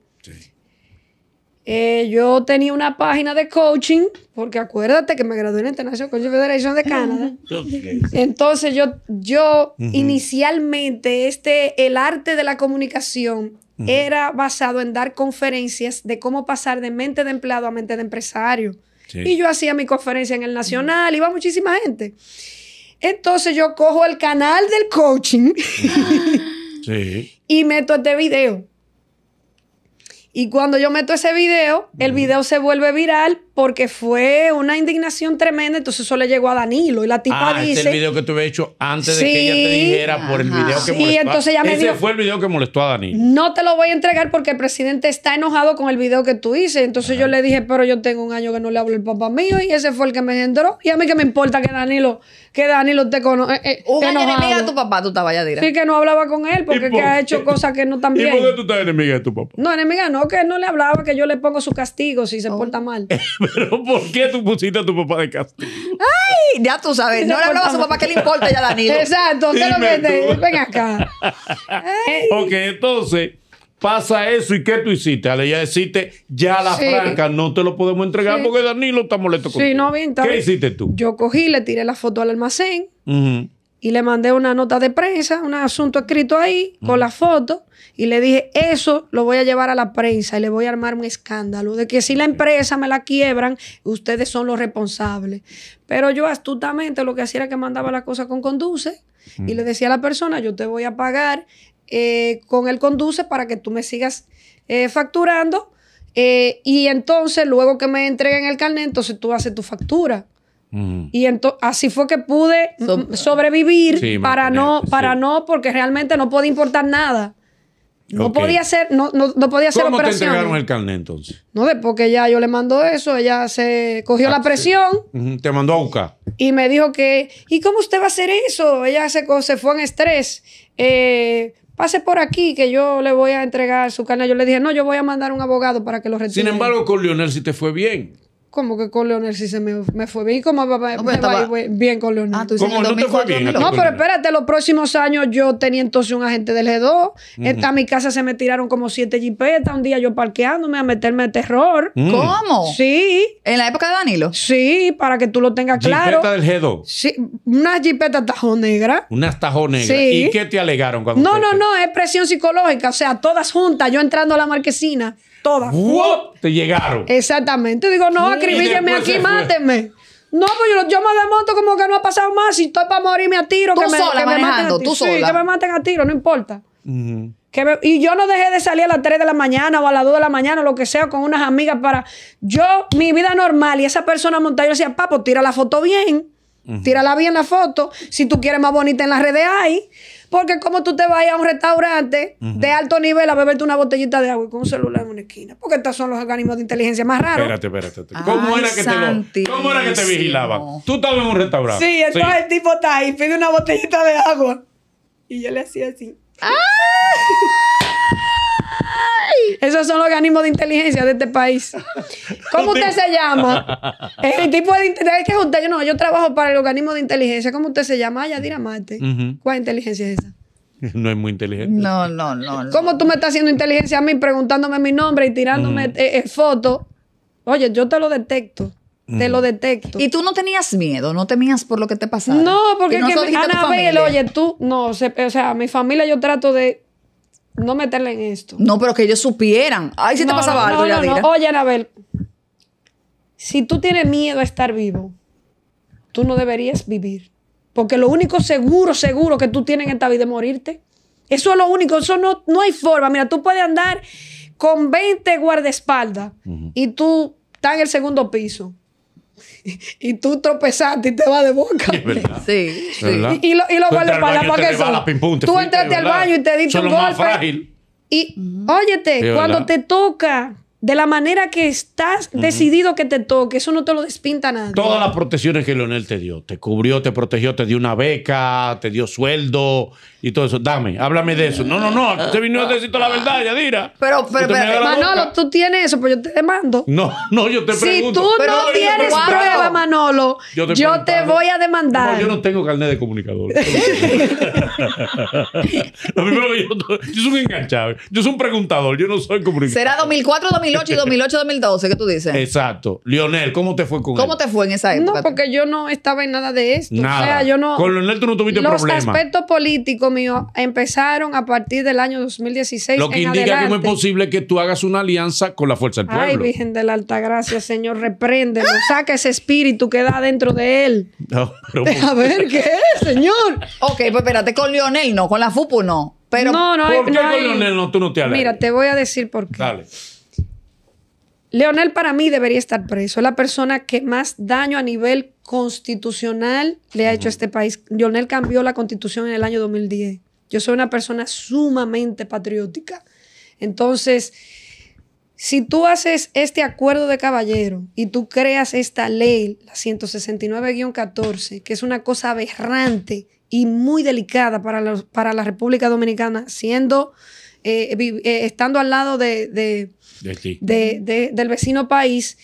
Eh, yo tenía una página de coaching, porque acuérdate que me gradué en la International Coaching Federation de Canadá. Entonces yo, yo inicialmente, este, el arte de la comunicación era basado en dar conferencias de cómo pasar de mente de empleado a mente de empresario. Y yo hacía mi conferencia en el Nacional, iba muchísima gente. Entonces yo cojo el canal del coaching y meto este video. Y cuando yo meto ese video, el video se vuelve viral porque fue una indignación tremenda. Entonces eso le llegó a Danilo y la tipa ah, dice. Es el video que tuve hecho antes de que ella te dijera por el video que sí, Entonces ella me Ese fue el video que molestó a Danilo. No te lo voy a entregar porque el presidente está enojado con el video que tú hice. Entonces yo le dije, pero yo tengo un año que no le hablo el papá mío y ese fue el que me engendró. Y a mí que me importa que Danilo, que Danilo te conoce eh, eh, un enemiga de tu papá, tú estabas ya Sí, que no hablaba con él porque que ha hecho cosas que no también bien. ¿Y por qué tú estás enemiga de tu papá? No, enemiga no, que no le hablaba, que yo le pongo su castigo si se oh. porta mal. ¿Pero por qué tú pusiste a tu papá de casa? ¡Ay! Ya tú sabes, no, le hablaba a su papá que le importa ya Danilo. Exacto, usted lo que ven acá. ok, entonces pasa eso y ¿qué tú hiciste? Ale, ya hiciste, ya la franca no te lo podemos entregar porque Danilo está molesto contigo. Sí, no, bien, ¿Qué hiciste tú? Yo cogí, le tiré la foto al almacén y le mandé una nota de prensa, un asunto escrito ahí, con la foto, y le dije, eso lo voy a llevar a la prensa y le voy a armar un escándalo, de que si la empresa me la quiebran, ustedes son los responsables. Pero yo astutamente lo que hacía era que mandaba la cosa con conduce y le decía a la persona, yo te voy a pagar eh, con el conduce para que tú me sigas eh, facturando. Eh, y entonces, luego que me entreguen el carnet, entonces tú haces tu factura. Mm. Y así fue que pude sobrevivir para, no, para no, porque realmente no podía importar nada. No podía ser no, no, podía hacer ¿Cómo te entregaron el carnet entonces? No, porque ya yo le mandó eso, ella se cogió ah, la presión. Te mandó a buscar. Y me dijo que, ¿y cómo usted va a hacer eso? Ella se, se fue en estrés. Eh, pase por aquí que yo le voy a entregar su carnet. Yo le dije, no, yo voy a mandar un abogado para que lo retire. Sin embargo, con Lionel sí te fue bien como que con Leonel sí se me, fue bien. cómo bien con Leonel? no te fue bien? No, pero espérate, los próximos años yo tenía entonces un agente del G2. A mi casa se me tiraron como siete jipetas. Un día yo parqueándome a meterme de terror. Mm. ¿Cómo? Sí. ¿En la época de Danilo? Sí, para que tú lo tengas claro. ¿Jipeta del G2? Sí, una jipetas tajo negra. Unas tajo negra. Sí. ¿Y qué te alegaron cuando No, no, no, es presión psicológica. O sea, todas juntas, yo entrando a la marquesina Todas. ¡Wow! Te llegaron. Exactamente. Digo, no, acribílleme pues, aquí, eh, máteme. No, pues yo, me desmonto como que no ha pasado más. Si estoy para morirme a tiro, que, me, sola me, maten a tiro. Tú sí, que me maten a tiro, no importa. y yo no dejé de salir a las 3 de la mañana o a las 2 de la mañana, lo que sea, con unas amigas para. Yo, mi vida normal, y esa persona montada, yo decía, papo, tira la foto bien. Tírala bien la foto. Si tú quieres más bonita en las redes, hay. Porque como tú te vas a un restaurante de alto nivel a beberte una botellita de agua y con un celular en una esquina. Porque estos son los organismos de inteligencia más raros. Espérate, espérate. ¿Cómo, era que te lo, ¿Cómo, era que te vigilaban? Tú estabas en un restaurante. Sí, entonces el tipo está ahí, pide una botellita de agua. Y yo le hacía así. ¡Ah! Esos son los organismos de inteligencia de este país. ¿Cómo usted se llama? El tipo de inteligencia que es usted. Yo no, yo trabajo para el organismo de inteligencia. ¿Cómo usted se llama? Yadira Marte. ¿Cuál inteligencia es esa? No es muy inteligente. No, no, no, ¿Cómo tú me estás haciendo inteligencia a mí preguntándome mi nombre y tirándome eh, eh, fotos? Oye, yo te lo detecto. Te lo detecto. Y tú no tenías miedo, no temías por lo que te pasaba. No, porque no es que oye, tú, no, o sea, mi familia yo trato de no meterle en esto. No, pero que ellos supieran. Ay, si te pasaba no, algo, no, Oye, Anabel, si tú tienes miedo a estar vivo, tú no deberías vivir. Porque lo único seguro, seguro que tú tienes en esta vida es morirte. Eso es lo único, eso no, hay forma. Mira, tú puedes andar con 20 guardaespaldas y tú estás en el segundo piso. y tú tropezaste y te vas de boca. Sí. Y, y, lo, y los ¿para qué Tú entraste al baño y te diste un golpe. Y óyete, cuando te toca de la manera que estás decidido que te toque. Eso no te lo despinta nada. Todas las protecciones que Leonel te dio. Te cubrió, te protegió, te dio una beca, te dio sueldo y todo eso. Dame, háblame de eso. No, no, no. Te vino a decir toda la verdad, Yadira. Pero, pero, pero Manolo, tú tienes eso, pues yo te demando. No, no, yo te pregunto. Si tú no, tienes prueba, Manolo, yo te, voy a demandar. yo no tengo carnet de comunicador. lo primero que yo, yo soy un enganchado. Yo soy un preguntador. Yo no soy comunicador. Será 2004 o 2005. 2008 y 2008, 2012, ¿qué tú dices? Exacto. Lionel, ¿cómo te fue con él? ¿Cómo te fue en esa época? No, porque yo no estaba en nada de esto. Nada. O sea, yo no. Con Lionel tú no tuviste los problema. Los aspectos políticos míos empezaron a partir del año 2016. Lo que indica que no es posible que tú hagas una alianza con la fuerza del pueblo. Ay, Virgen de la Alta Gracia, Señor, repréndelo. Saca ese espíritu que da dentro de él. A ver, ¿qué es, señor? ok, pues espérate, con Lionel no, con la FUPU no. Pero, no, no, ¿Por qué con Lionel no, tú no te alegras? Mira, te voy a decir por qué. Dale. Leonel para mí debería estar preso. Es la persona que más daño a nivel constitucional le ha hecho a este país. Leonel cambió la constitución en el año 2010. Yo soy una persona sumamente patriótica. Entonces, si tú haces este acuerdo de caballero y tú creas esta ley, la 169-14, que es una cosa aberrante y muy delicada para la, para la República Dominicana, siendo eh, eh, estando al lado de, del vecino país,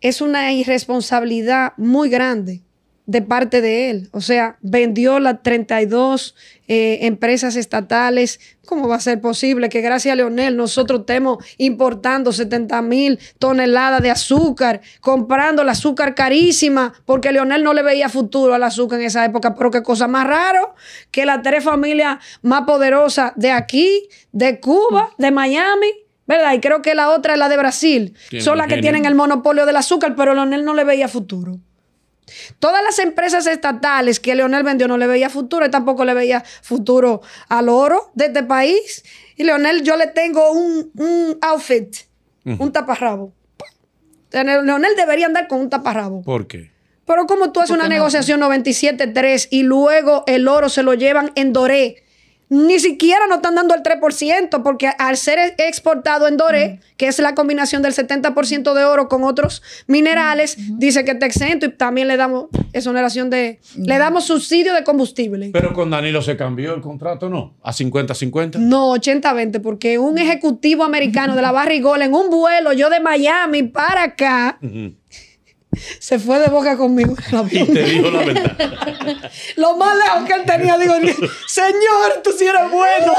es una irresponsabilidad muy grande de parte de él. O sea, vendió las 32 eh, empresas estatales. ¿Cómo va a ser posible que gracias a Leonel nosotros estemos importando 70 mil toneladas de azúcar, comprando el azúcar carísima, porque Leonel no le veía futuro al azúcar en esa época? Pero qué cosa más raro que las tres familias más poderosas de aquí, de Cuba, de Miami, ¿verdad? Y creo que la otra es la de Brasil. Son las que tienen el monopolio del azúcar, pero Leonel no le veía futuro. Todas las empresas estatales que Leonel vendió no le veía futuro y tampoco le veía futuro al oro de este país. Y Leonel, yo le tengo un, outfit, un taparrabo. Leonel debería andar con un taparrabo. ¿Por qué? Pero como tú haces una negociación 97-3 y luego el oro se lo llevan en Doré ni siquiera nos están dando el 3%, porque al ser e-, exportado en doré, que es la combinación del 70% de oro con otros minerales, dice que te exento y también le damos exoneración de... Le damos subsidio de combustible. Pero con Danilo se cambió el contrato, ¿no? ¿A 50-50? No, 80-20, porque un ejecutivo americano de la Barrigola en un vuelo, yo de Miami para acá se fue de boca conmigo. y te dijo la verdad. Lo más lejos que él tenía, digo, Señor, tú sí eres bueno.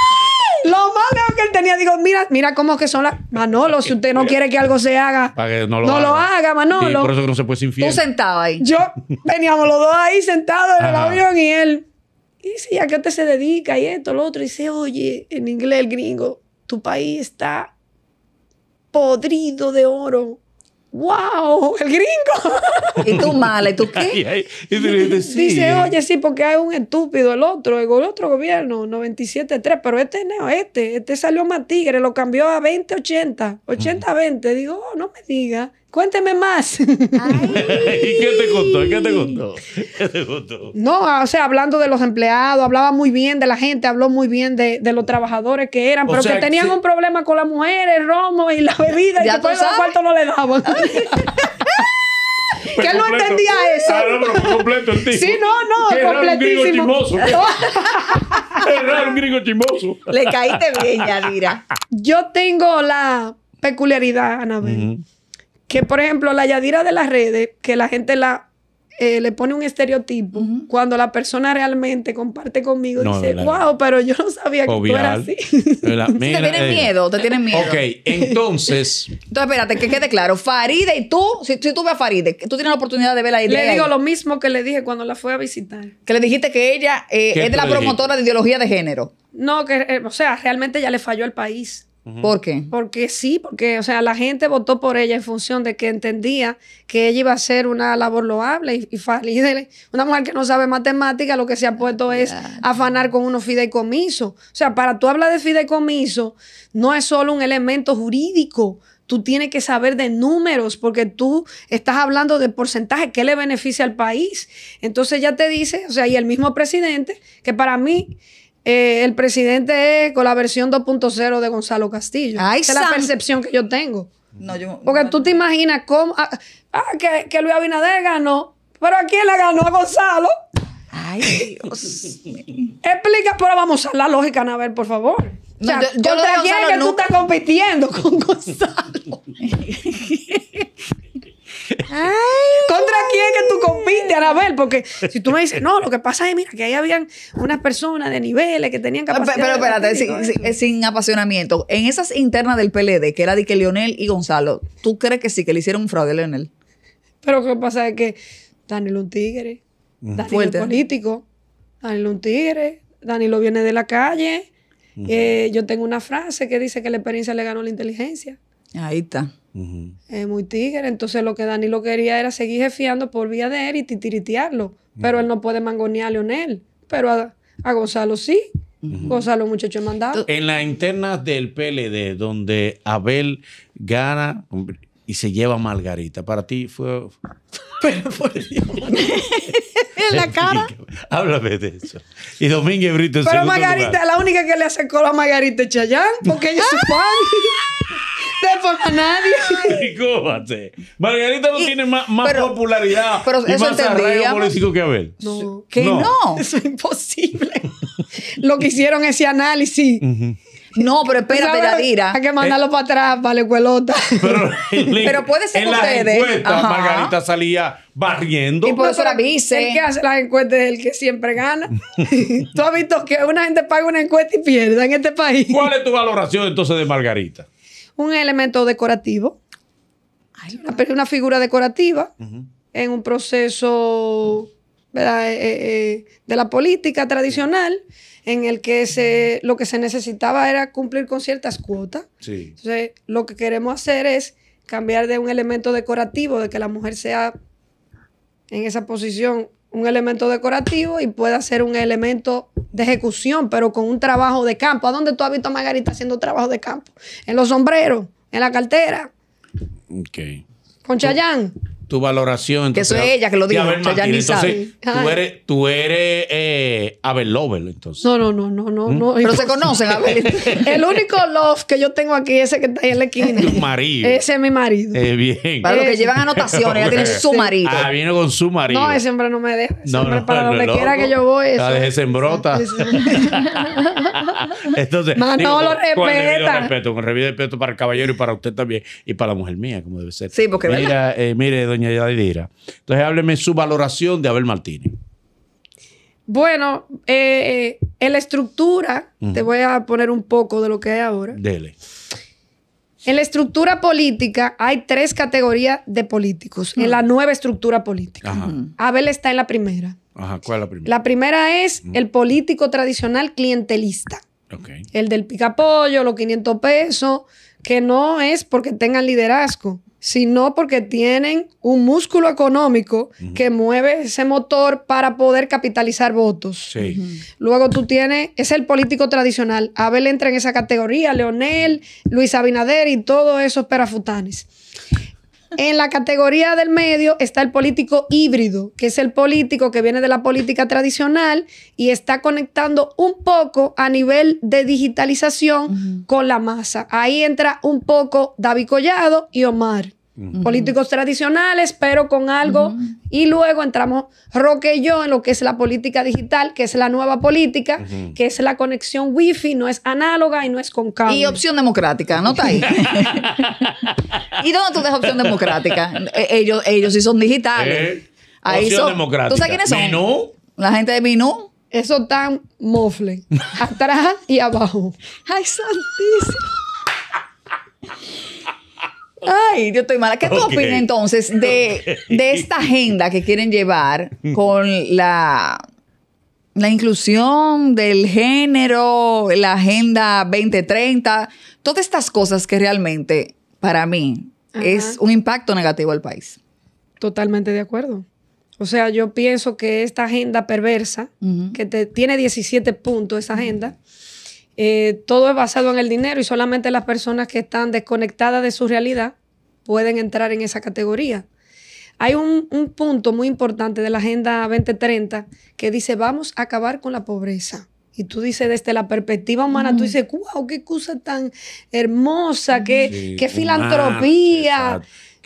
Lo más lejos que él tenía, digo, mira, mira cómo que son las. Manolo, si usted no quiere que algo se haga, no lo, haga. Manolo. por eso que no se puede sin Tú sentado ahí. Yo, veníamos los dos ahí sentados en el avión y él. Y dice, ¿a qué te se dedica? Y esto, lo otro. Y dice, oye, en inglés, el gringo, tu país está podrido de oro ¡Wow! ¡El gringo! y tú mala, ¿y tú qué? Dice, oye, sí, porque hay un estúpido, el otro, el otro gobierno, 97-3, pero este neo este, este salió más tigre, lo cambió a 20-80, 80-20. Digo, oh, no me digas, Cuénteme más. ¿Y qué te contó? ¿Qué te contó? ¿Qué te contó? No, o sea, hablando de los empleados, hablaba muy bien de la gente, habló muy bien de, de los trabajadores que eran, pero que tenían un problema con las mujeres, el romo y la bebida, y después los cuarto no le daban. que él no entendía eso. Ah, no, completo el tipo. Sí, no, no, completísimo. Era un gringo chimoso. un gringo chimoso. Le caíste bien, Yadira. Yo tengo la peculiaridad, Anabel que, por ejemplo, la Yadira de las redes, que la gente la eh, le pone un estereotipo, cuando la persona realmente comparte conmigo, y dice, wow, pero yo no sabía que tú eras así. ¿Te tienes eh. miedo? ¿Te tienes miedo? Ok, entonces... entonces, espérate, que quede claro. Faride y tú, si, tú ves a Faride, tú tienes la oportunidad de verla. Le digo lo mismo que le dije cuando la fui a visitar. Que le dijiste que ella eh, es de la promotora de ideología de género. No, que, o sea, realmente ya le falló el país. ¿Por qué? Porque sí, porque, o sea, la gente votó por ella en función de que entendía que ella iba a hacer una labor loable y, y, Una mujer que no sabe matemática, lo que se ha ah, puesto es afanar con unos fideicomisos. O sea, para tú hablar de fideicomiso, no es solo un elemento jurídico. Tú tienes que saber de números porque tú estás hablando de porcentaje que le beneficia al país. Entonces ya te dice, o sea, y el mismo presidente, que para mí eh, el presidente es con la versión 2.0 de Gonzalo Castillo. Esa es la percepción que yo tengo. Porque tú te imaginas cómo. Ah, ah que, Luis Abinader ganó. Pero ¿a quién le ganó a Gonzalo? Ay, Dios. Explica, pero vamos a la lógica, ver, por favor. yo, yo ¿Contra quién que tú estás compitiendo con Gonzalo? ¿Contra quién que tú compites, Anabel? Porque si tú me dices, no, lo que pasa es, mira, que ahí habían unas personas de niveles que tenían capacidad. Pero, espérate, sin, apasionamiento. En esas internas del PLD, que era de que Leonel y Gonzalo, ¿tú crees que sí, que le hicieron un fraude a Leonel? Pero lo que pasa es que Danilo un tigre, mm. Daniel Fuerte. político, Danilo un tigre, Danilo viene de la calle. Mm. Eh, yo tengo una frase que dice que la experiencia le ganó la inteligencia. Ahí está. Es muy tigre. Entonces lo que Danilo quería era seguir jefiando por vía de él y titiritearlo. Pero él no puede mangonear a Leonel. Pero a, Gonzalo sí. Gonzalo, muchacho mandado. En las internas del PLD, donde Abel gana y se lleva Margarita, para ti fue pero por Dios. en la cara. Háblame de eso. Y Domínguez Brito Pero Margarita, es la única que le hace cola a Margarita Chayán, porque ella es su fan. forma a nadie. Margarita no tiene más, más pero, popularidad pero y más arraigo político que Abel. No. Que no. Eso es imposible. Lo que hicieron ese análisis. Uh no, pero espérate, Yadira. Hay que eh. mandarlo para atrás, vale, cuelota? Pero, puede ser en ustedes. Las Margarita salía barriendo. Y por eso la vice. El que hace las encuestas es el que siempre gana. Tú has visto que una gente paga una encuesta y pierde en este país. ¿Cuál es tu valoración entonces de Margarita? Un elemento decorativo. una, figura decorativa en un proceso eh, eh, de la política tradicional en el que se, lo que se necesitaba era cumplir con ciertas cuotas. Sí. Entonces, lo que queremos hacer es cambiar de un elemento decorativo, de que la mujer sea en esa posición un elemento decorativo y pueda ser un elemento de ejecución, pero con un trabajo de campo. ¿A dónde tú has visto a Margarita haciendo trabajo de campo? En los sombreros, en la cartera. Ok. Con Chayán tu valoración. que eso es ella que lo dijo. yo, ya ni sabe. tú eres, tú eres eh, Abel entonces. No, no, no, no, no. ¿Mm? no pero se conocen, Abel. el único love que yo tengo aquí ese que está ahí en la esquina. Tu marido. Ese es mi marido. Es eh, bien. Para los que eh. llevan anotaciones, ella tiene su marido. Ah, viene con su marido. No, ese hombre no me deja. No, no, para donde quiera que yo voy. Eso. La dejé sembrota. entonces. no lo respeta. Con debido respeto, con respeto para el caballero y para usted también. Y para la mujer mía, como debe ser. Sí, porque Mira, eh, mire, doña entonces, hábleme su valoración de Abel Martínez. Bueno, eh, eh, en la estructura, te voy a poner un poco de lo que hay ahora. Dele. En la estructura política hay tres categorías de políticos, en la nueva estructura política. Abel está en la primera. Ajá, ¿cuál es la primera? La primera es el político tradicional clientelista. El del picapollo, los 500 pesos, que no es porque tengan liderazgo, sino porque tienen un músculo económico que mueve ese motor para poder capitalizar votos. Luego tú tienes, es el político tradicional. Abel entra en esa categoría, Leonel, Luis Abinader y todos esos perafutanes. En la categoría del medio está el político híbrido, que es el político que viene de la política tradicional y está conectando un poco a nivel de digitalización con la masa. Ahí entra un poco David Collado y Omar políticos tradicionales, pero con algo. Y luego entramos Roque y yo en lo que es la política digital, que es la nueva política, que es la conexión wifi, no es análoga y no es con cable. Y opción democrática, ¿no está ahí? ¿Y dónde tú dejas opción democrática? E-, ellos, ellos sí son digitales. Eh, opción democrática. ¿Tú quiénes son? La gente de Minú. Eso está mofle. Atrás y abajo. ¡Ay, santísimo! Ay, yo estoy mala. ¿Qué tú opinas entonces de, esta agenda que quieren llevar con la, la inclusión del género, la agenda 2030, todas estas cosas que realmente para mí es un impacto negativo al país? Totalmente de acuerdo. O sea, yo pienso que esta agenda perversa, que te, tiene 17 puntos esa agenda, eh, todo es basado en el dinero y solamente las personas que están desconectadas de su realidad pueden entrar en esa categoría. Hay un, punto muy importante de la Agenda 2030 que dice, vamos a acabar con la pobreza. Y tú dices, desde la perspectiva humana, tú mm. dices, wow, qué cosa tan hermosa, qué, filantropía.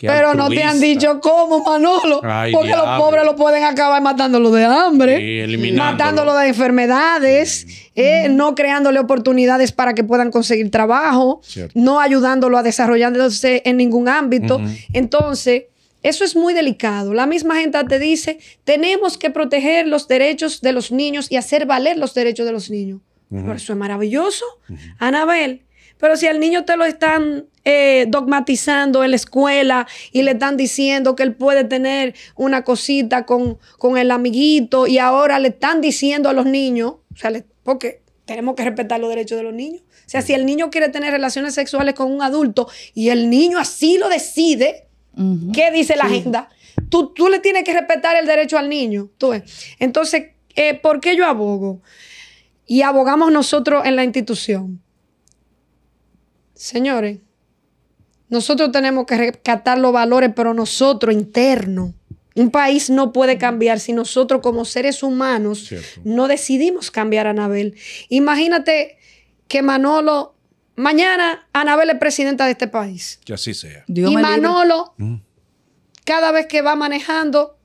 Pero no te han dicho cómo, Manolo. porque los pobres lo pueden acabar matándolo de hambre, matándolo de enfermedades, eh, no creándole oportunidades para que puedan conseguir trabajo, no ayudándolo a desarrollarse en ningún ámbito. Entonces, eso es muy delicado. La misma gente te dice, tenemos que proteger los derechos de los niños y hacer valer los derechos de los niños. eso es maravilloso. Anabel pero si al niño te lo están eh, dogmatizando en la escuela y le están diciendo que él puede tener una cosita con, el amiguito y ahora le están diciendo a los niños, o sea, porque tenemos que respetar los derechos de los niños. O sea, si el niño quiere tener relaciones sexuales con un adulto y el niño así lo decide, ¿qué dice la agenda? Tú, tú, le tienes que respetar el derecho al niño. ¿tú Entonces, eh, ¿por qué yo abogo? Y abogamos nosotros en la institución. Señores, nosotros tenemos que rescatar los valores, pero nosotros internos. Un país no puede cambiar si nosotros como seres humanos no decidimos cambiar a Anabel. Imagínate que Manolo, mañana Anabel es presidenta de este país. Que así sea. y Manolo, mm. cada vez que va manejando,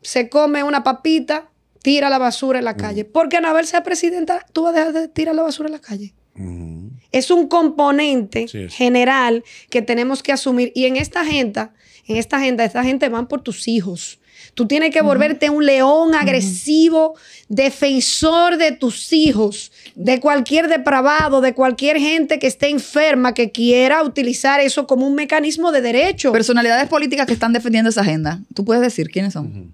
se come una papita, tira la basura en la mm. calle. Porque Anabel sea presidenta, tú vas a dejar de tirar la basura en la calle. Mm es un componente general que tenemos que asumir. Y en esta agenda, en esta agenda, esta gente van por tus hijos. Tú tienes que volverte un león agresivo, defensor de tus hijos, de cualquier depravado, de cualquier gente que esté enferma, que quiera utilizar eso como un mecanismo de derecho. Personalidades políticas que están defendiendo esa agenda. ¿Tú puedes decir quiénes son?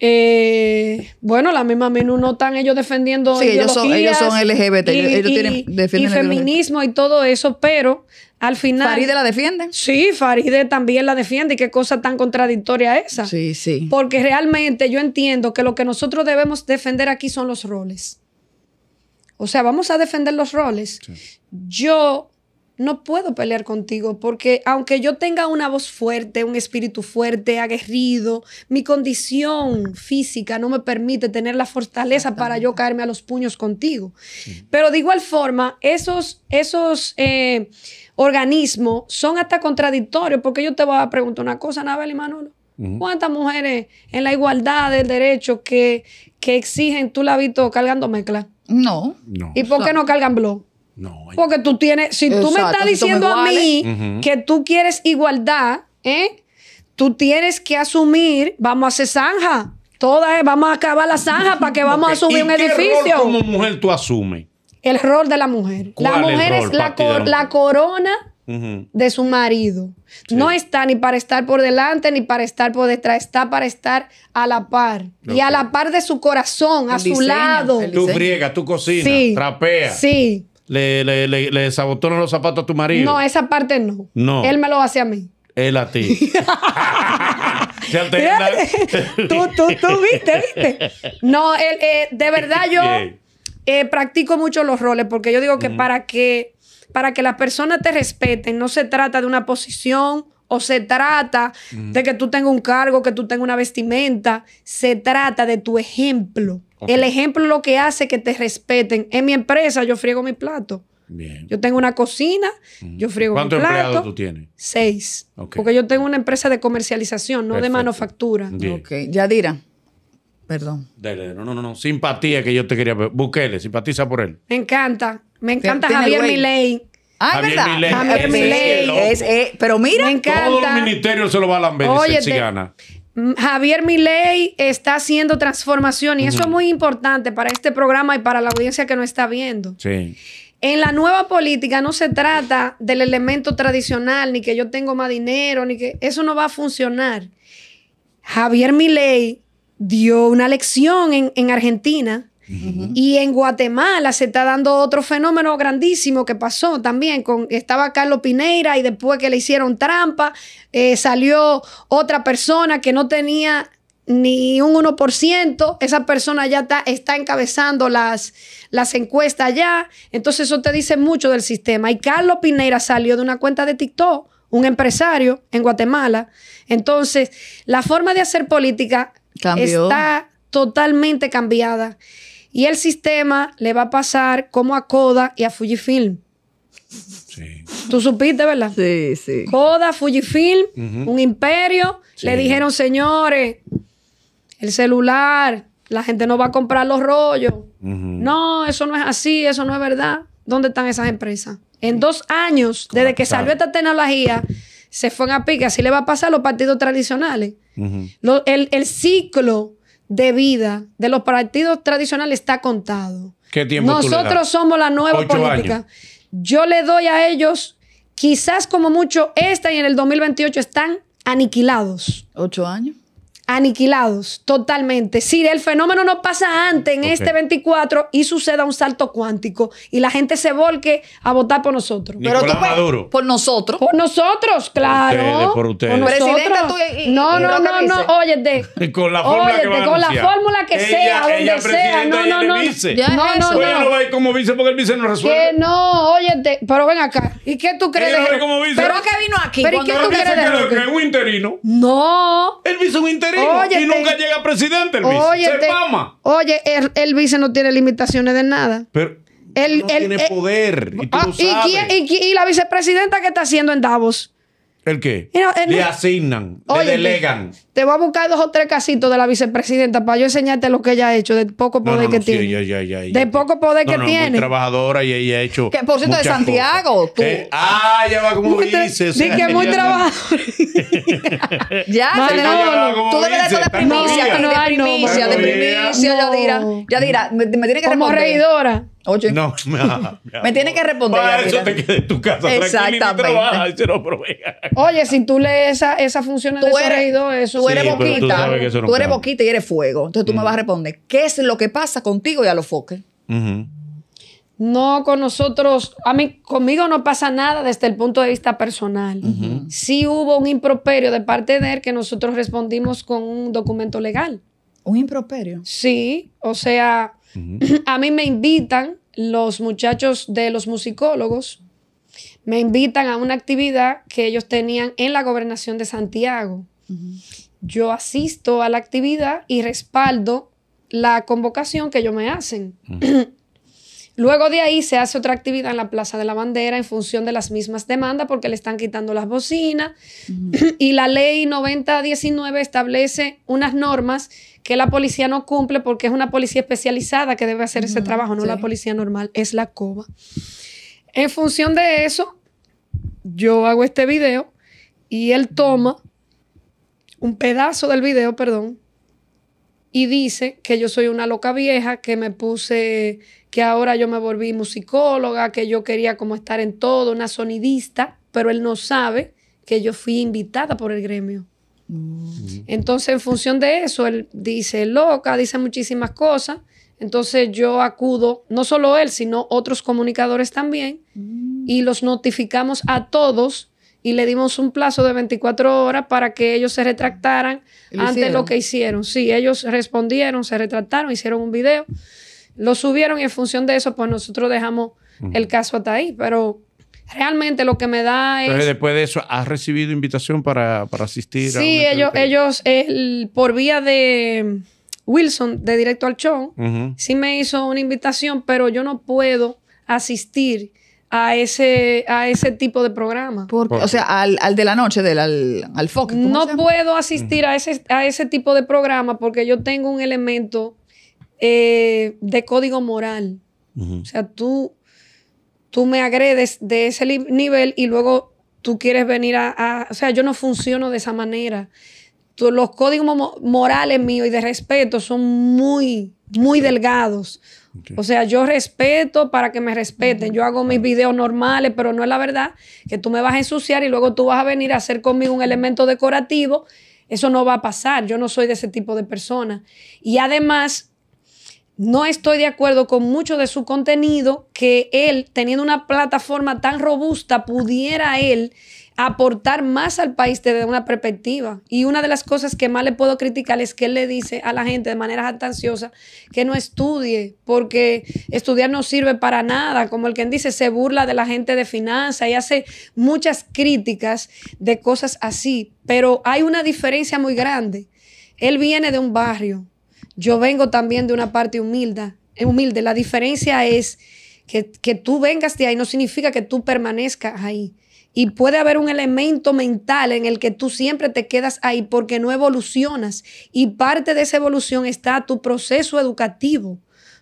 Eh, bueno, la misma menú no están ellos defendiendo. Sí, ellos son, LGBT, y, feminismo y todo eso, pero al final. Faride la defiende. Sí, Faride también la defiende. Y qué cosa tan contradictoria esa. Sí, sí. Porque realmente yo entiendo que lo que nosotros debemos defender aquí son los roles. O sea, vamos a defender los roles. Yo no puedo pelear contigo porque aunque yo tenga una voz fuerte, un espíritu fuerte, aguerrido, mi condición física no me permite tener la fortaleza para yo caerme a los puños contigo. Pero de igual forma, esos, esos eh, organismos son hasta contradictorios porque yo te voy a preguntar una cosa, Nabel y Manolo. ¿Cuántas mujeres en la igualdad del derecho que, que exigen, tú la has visto cargando mezcla? No. no. ¿Y por qué no cargan blog? Porque tú tienes, si tú me estás diciendo a mí que tú quieres igualdad, ¿eh? tú tienes que asumir, vamos a hacer zanja. Todas eh, vamos a acabar la zanja para que vamos a subir un edificio. como mujer tú asumes? El rol de la mujer. La mujer es la, corona de su marido. No está ni para estar por delante ni para estar por detrás, está para estar a la par. Y a la par de su corazón, a su lado. Tú griegas tú cocinas, trapeas. Sí le, le, sabotaron los zapatos a tu marido. No, esa parte no. No. Él me lo hace a mí. Él a ti. tú, tú, tú viste, viste. No, eh, de verdad yo eh, practico mucho los roles porque yo digo que para que para que las personas te respeten no se trata de una posición o se trata de que tú tengas un cargo, que tú tengas una vestimenta, se trata de tu ejemplo. El ejemplo lo que hace que te respeten. En mi empresa yo friego mi plato. Bien. Yo tengo una cocina, yo friego mi plato. ¿Cuántos empleados tú tienes? Seis. Porque yo tengo una empresa de comercialización, no de manufactura. Ok, Yadira. Perdón. Dele, no, no, no. Simpatía que yo te quería. Busquele, simpatiza por él. Me encanta. Me encanta Javier Milei. Ah, ¿verdad? Javier Milei. pero mira, me encanta. Todos los ministerios se lo va a lamber si gana. Javier Milei está haciendo transformación y eso es muy importante para este programa y para la audiencia que nos está viendo. En la nueva política no se trata del elemento tradicional, ni que yo tengo más dinero, ni que eso no va a funcionar. Javier Milei dio una lección en, en Argentina y en Guatemala se está dando otro fenómeno grandísimo que pasó también. Con, estaba Carlos Pineira y después que le hicieron trampa, eh, salió otra persona que no tenía ni un 1%, esa persona ya está, está encabezando las, las, encuestas ya. Entonces eso te dice mucho del sistema. Y Carlos Pineira salió de una cuenta de TikTok, un empresario en Guatemala. Entonces, la forma de hacer política está totalmente cambiada. Y el sistema le va a pasar como a Koda y a Fujifilm. Sí. Tú supiste, ¿verdad? Sí, sí. Koda, Fujifilm, un imperio. Le dijeron, señores, el celular, la gente no va a comprar los rollos. No, eso no es así, eso no es verdad. ¿Dónde están esas empresas? En dos años, desde que salió esta tecnología, se fue a pique. Así le va a pasar a los partidos tradicionales. el, ciclo de vida de los partidos tradicionales está contado. ¿Qué Nosotros somos la nueva política. Yo le doy a ellos, quizás como mucho, esta y en el 2028 están aniquilados. ¿Ocho años? aniquilados totalmente. Si el fenómeno no pasa antes, en este 24, y suceda un salto cuántico y la gente se volque a votar por nosotros. Pero Por nosotros. Por nosotros, claro. Por ustedes, no, no, no, no, óyete. con la fórmula que con la fórmula que sea, ella sea. No, no, no. Vice. No, no, no. Ella no va a ir como vice porque el vice no resuelve. Que no, óyete. Pero ven acá. ¿Y qué tú crees? Ella voy como vice. Pero que vino aquí. Pero qué tú crees? Que es un interino. No. El vice es un interino y nunca llega presidente el vice. Oye, el, vice no tiene limitaciones de nada. Pero el, no tiene eh, poder. Y, ah, ¿y, y, la vicepresidenta que está haciendo en Davos. ¿El qué? le asignan, le delegan. Te voy a buscar dos o tres casitos de la vicepresidenta para yo enseñarte lo que ella ha hecho, de poco poder no, que sí, tiene. ya, de poco poder que tiene. trabajadora y ella ha hecho. Que por cierto, de Santiago. Tú. Eh, ah, ya va como dices. Di que muy trabajadora. ya, tú debes de que primicia, de primicia, de primicia, ya dirá. Ya dirá, me, tiene que Como reidora. Oye. No, me, tiene que responder. Para eso te quedes en tu casa Exactamente. Oye, si tú lees esa, esa función de regidor, eso tú eres boquita. Tú, eres boquita y eres fuego. Entonces tú me vas a responder, ¿qué es lo que pasa contigo y a los foques? No, con nosotros, a mí, conmigo no pasa nada desde el punto de vista personal. Sí hubo un improperio de parte de él que nosotros respondimos con un documento legal. ¿Un improperio? Sí, o sea, a mí me invitan los muchachos de los musicólogos, me invitan a una actividad que ellos tenían en la gobernación de Santiago yo asisto a la actividad y respaldo la convocación que ellos me hacen. Mm. Luego de ahí se hace otra actividad en la Plaza de la Bandera en función de las mismas demandas porque le están quitando las bocinas mm. y la ley 9019 establece unas normas que la policía no cumple porque es una policía especializada que debe hacer ese mm, trabajo, no la policía normal, es la COBA. En función de eso, yo hago este video y él toma un pedazo del video, perdón, y dice que yo soy una loca vieja, que me puse, que ahora yo me volví musicóloga, que yo quería como estar en todo, una sonidista, pero él no sabe que yo fui invitada por el gremio. Mm. Entonces, en función de eso, él dice loca, dice muchísimas cosas. Entonces yo acudo, no solo él, sino otros comunicadores también, mm. y los notificamos a todos y le dimos un plazo de 24 horas para que ellos se retractaran ante lo que hicieron. Sí, ellos respondieron, se retractaron, hicieron un video, lo subieron y en función de eso, pues nosotros dejamos el caso hasta ahí. Pero realmente lo que me da es... después de eso, ¿has recibido invitación para, para asistir? Sí, ellos, ellos por vía de Wilson, de Directo al Show, sí me hizo una invitación, pero yo no puedo asistir a ese, a ese tipo de programa. o sea, al, de la noche, del, al, al No puedo asistir a ese, a ese tipo de programa porque yo tengo un elemento eh, de código moral. O sea, tú, tú me agredes de ese nivel y luego tú quieres venir a, O sea, yo no funciono de esa manera. los códigos morales míos y de respeto son muy, muy delgados. O sea, yo respeto para que me respeten. Mm. Yo hago mis videos normales, pero no es la verdad que tú me vas a ensuciar y luego tú vas a venir a hacer conmigo un elemento decorativo. Eso no va a pasar. Yo no soy de ese tipo de persona. Y además, no estoy de acuerdo con mucho de su contenido que él, teniendo una plataforma tan robusta, pudiera él aportar más al país desde una perspectiva. Y una de las cosas que más le puedo criticar es que él le dice a la gente de manera jactanciosa que no estudie, porque estudiar no sirve para nada. Como el quien dice, se burla de la gente de finanzas y hace muchas críticas de cosas así. Pero hay una diferencia muy grande. Él viene de un barrio, yo vengo también de una parte humilde. humilde. La diferencia es que, que tú vengas de ahí no significa que tú permanezcas ahí. Y puede haber un elemento mental en el que tú siempre te quedas ahí porque no evolucionas. Y parte de esa evolución está tu proceso educativo,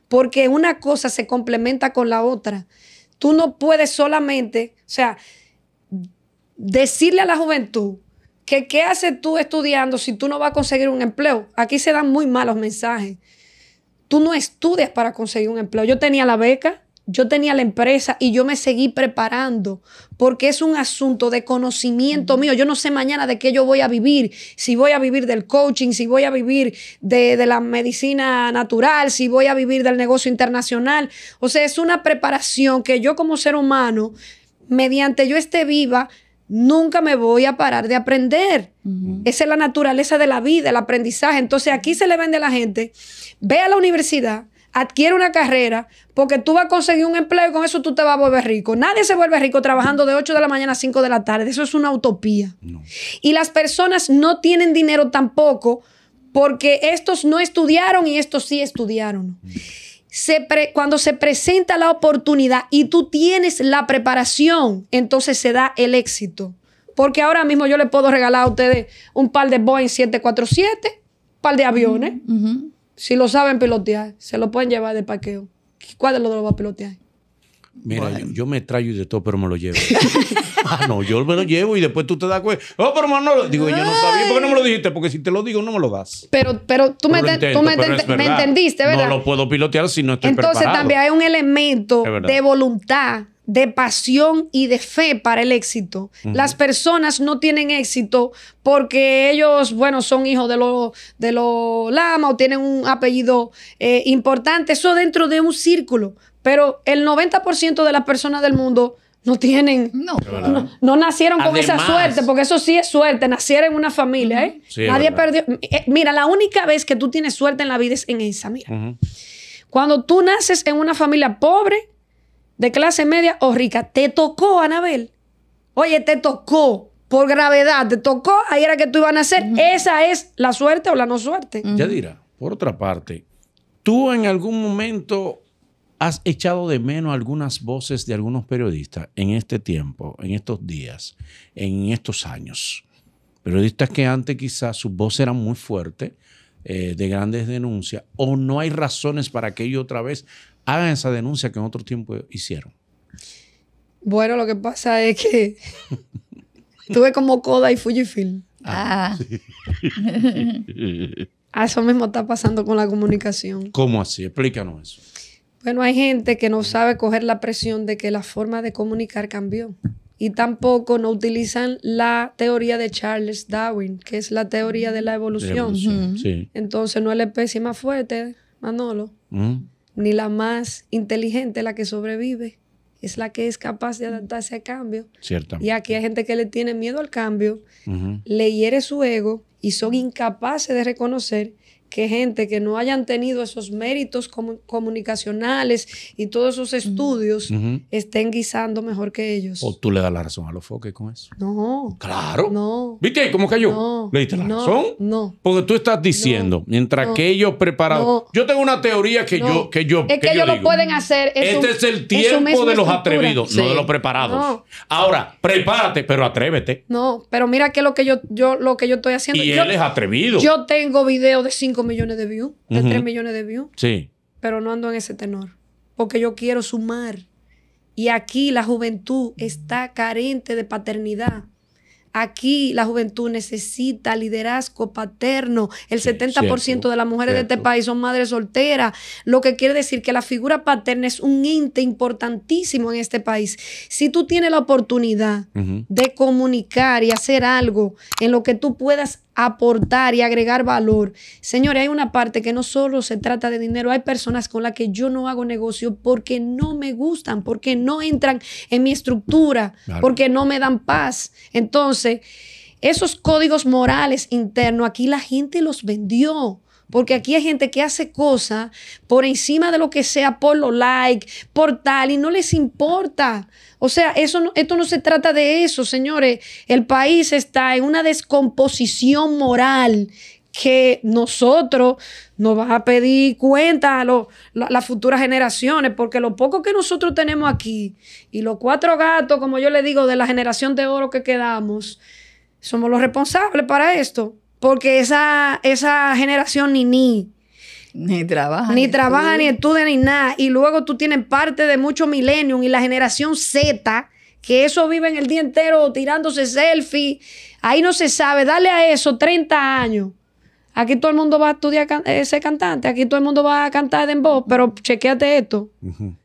porque una cosa se complementa con la otra. Tú no puedes solamente, o sea, decirle a la juventud que qué haces tú estudiando si tú no vas a conseguir un empleo. Aquí se dan muy malos mensajes. Tú no estudias para conseguir un empleo. Yo tenía la beca, yo tenía la empresa y yo me seguí preparando porque es un asunto de conocimiento mío. Yo no sé mañana de qué yo voy a vivir, si voy a vivir del coaching, si voy a vivir de, la medicina natural, si voy a vivir del negocio internacional. O sea, es una preparación que yo como ser humano, mediante yo esté viva, nunca me voy a parar de aprender. Esa es la naturaleza de la vida, el aprendizaje. Entonces aquí se le vende a la gente, ve a la universidad adquiere una carrera, porque tú vas a conseguir un empleo y con eso tú te vas a volver rico. Nadie se vuelve rico trabajando de 8 de la mañana a 5 de la tarde. Eso es una utopía. Y las personas no tienen dinero tampoco porque estos no estudiaron y estos sí estudiaron. Mm. cuando se presenta la oportunidad y tú tienes la preparación, entonces se da el éxito. Porque ahora mismo yo le puedo regalar a ustedes un par de Boeing 747, un par de aviones. Si lo saben pelotear, se lo pueden llevar de paqueo. ¿Cuál de los dos lo va a pilotear? Mira, yo, me traigo de todo, pero me lo llevo. ah, no, yo me lo llevo y después tú te das cuenta. Oh, pero no Digo, yo no sabía. ¿Por qué no me lo dijiste? Porque si te lo digo, no me lo das. Pero, pero tú, me, entendiste, ¿verdad? No lo puedo pilotear si no estoy Entonces, también hay un elemento de voluntad de pasión y de fe para el éxito. Las personas no tienen éxito porque ellos, bueno, son hijos de los de lama o tienen un apellido eh, importante. Eso dentro de un círculo. Pero el 90% de las personas del mundo no tienen, no, no, nacieron con esa suerte, porque eso sí es suerte, Nacieron en una familia, ¿eh? Nadie perdió. Eh, mira, la única vez que tú tienes suerte en la vida es en esa, mira. Cuando tú naces en una familia pobre, de clase media o rica, te tocó, Anabel. Oye, te tocó por gravedad, te tocó, ahí era que tú ibas a nacer. Esa es la suerte o la no suerte. Ya dirá, por otra parte, tú en algún momento ¿Has echado de menos algunas voces de algunos periodistas en este tiempo, en estos días, en estos años? Periodistas que antes quizás su voz era muy fuerte, eh, de grandes denuncias, o no hay razones para que ellos otra vez hagan esa denuncia que en otro tiempo hicieron. Bueno, lo que pasa es que tuve como Coda y Fujifilm. Ah. ah. eso mismo está pasando con la comunicación. ¿Cómo así? Explícanos eso. Bueno, hay gente que no sabe coger la presión de que la forma de comunicar cambió. Y tampoco no utilizan la teoría de Charles Darwin, que es la teoría de la evolución. Entonces no es la especie más fuerte, Manolo, mm. ni la más inteligente, la que sobrevive. Es la que es capaz de adaptarse al cambio. Y aquí hay gente que le tiene miedo al cambio, le hiere su ego y son incapaces de reconocer que gente que no hayan tenido esos méritos comunicacionales y todos esos estudios estén guisando mejor que ellos. ¿O tú le das la razón a los foques con eso? No. Claro. No. ¿Viste cómo cayó? No. ¿Le diste la razón? No. Porque tú estás diciendo, mientras que ellos preparados... Yo tengo una teoría que yo que yo Es que, ellos lo pueden hacer. este es el tiempo de los atrevidos, no de los preparados. Ahora, prepárate, pero atrévete. No, pero mira que lo que yo, yo, lo que yo estoy haciendo... Y él es atrevido. Yo tengo videos de cinco millones de views, de 3 millones de views. Sí. Pero no ando en ese tenor. Porque yo quiero sumar. Y aquí la juventud está carente de paternidad. Aquí la juventud necesita liderazgo paterno. El 70% de las mujeres de este país son madres solteras, lo que quiere decir que la figura paterna es un ente importantísimo en este país. Si tú tienes la oportunidad de comunicar y hacer algo en lo que tú puedas aportar y agregar valor. Señores, hay una parte que no solo se trata de dinero, hay personas con las que yo no hago negocio porque no me gustan, porque no entran en mi estructura, porque no me dan paz. Entonces, esos códigos morales internos, aquí la gente los vendió. Porque aquí hay gente que hace cosas por encima de lo que sea, por los likes, por tal, y no les importa. O sea, eso esto no se trata de eso, señores. El país está en una descomposición moral que nosotros nos va a pedir cuenta a, las futuras generaciones, porque lo poco que nosotros tenemos aquí y los cuatro gatos, como yo le digo, de la generación de oro que quedamos, somos los responsables para esto. Porque esa, esa generación ni ni. Ni trabaja. Ni, trabaja, ni estudia, ni nada. Y luego tú tienes parte de mucho millennium y la generación Z, que eso viven el día entero tirándose selfie. Ahí no se sabe. Dale a eso 30 años. Aquí todo el mundo va a estudiar, ese eh, cantante. Aquí todo el mundo va a cantar voz. Pero chequéate esto.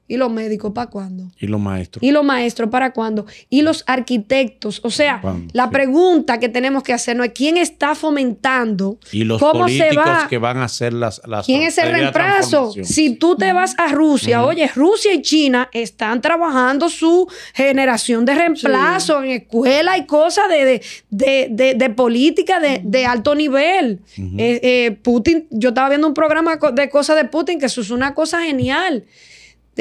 ¿Y los médicos para cuándo? ¿Y los maestros? ¿Y los maestros para cuándo? ¿Y los arquitectos? O sea, la pregunta que tenemos que hacernos es quién está fomentando. ¿Y los políticos que van a hacer las... las ¿Quién es el reemplazo? Si tú te vas a Rusia, oye, Rusia y China están trabajando su generación de reemplazo en escuela y cosas de, de, política de, alto nivel. Eh, eh, Putin, yo estaba viendo un programa de cosas de Putin que eso es una cosa genial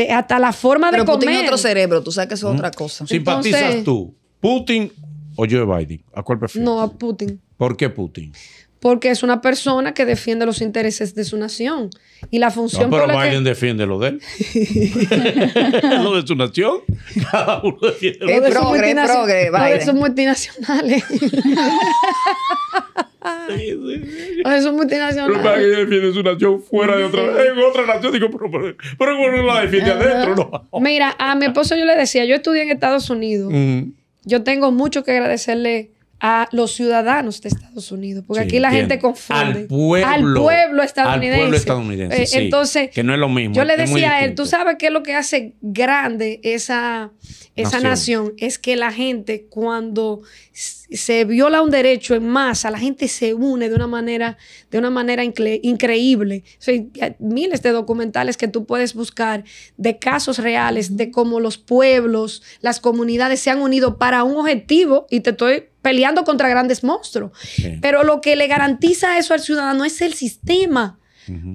hasta la forma de comer. Pero Putin otro cerebro, tú sabes que eso es otra mm. cosa. ¿Simpatizas tú, Putin o Joe Biden? ¿A cuál prefieres? No, a Putin. ¿Por qué Putin? porque es una persona que defiende los intereses de su nación. Y la función no, pero Biden defiende lo de él. lo de su nación. Cada uno defiende lo de, progre, es progre, Biden. Son multinacionales. Eh. Son Es No multinacionales. Pero defiende su nación fuera de otra En otra nación digo, pero, pero, la defiende adentro. No. Mira, a mi esposo yo le decía, yo estudié en Estados Unidos. Mm. Yo tengo mucho que agradecerle a los ciudadanos de Estados Unidos, porque aquí la gente confunde. Al pueblo, estadounidense. Eh, entonces, que no es lo mismo. Yo le decía a él, tú sabes qué es lo que hace grande esa, esa nación? es que la gente cuando se viola un derecho en masa, la gente se une de una manera, de una manera increíble. hay miles de documentales que tú puedes buscar de casos reales, de cómo los pueblos, las comunidades se han unido para un objetivo, y te estoy peleando contra grandes monstruos. Pero lo que le garantiza eso al ciudadano es el sistema.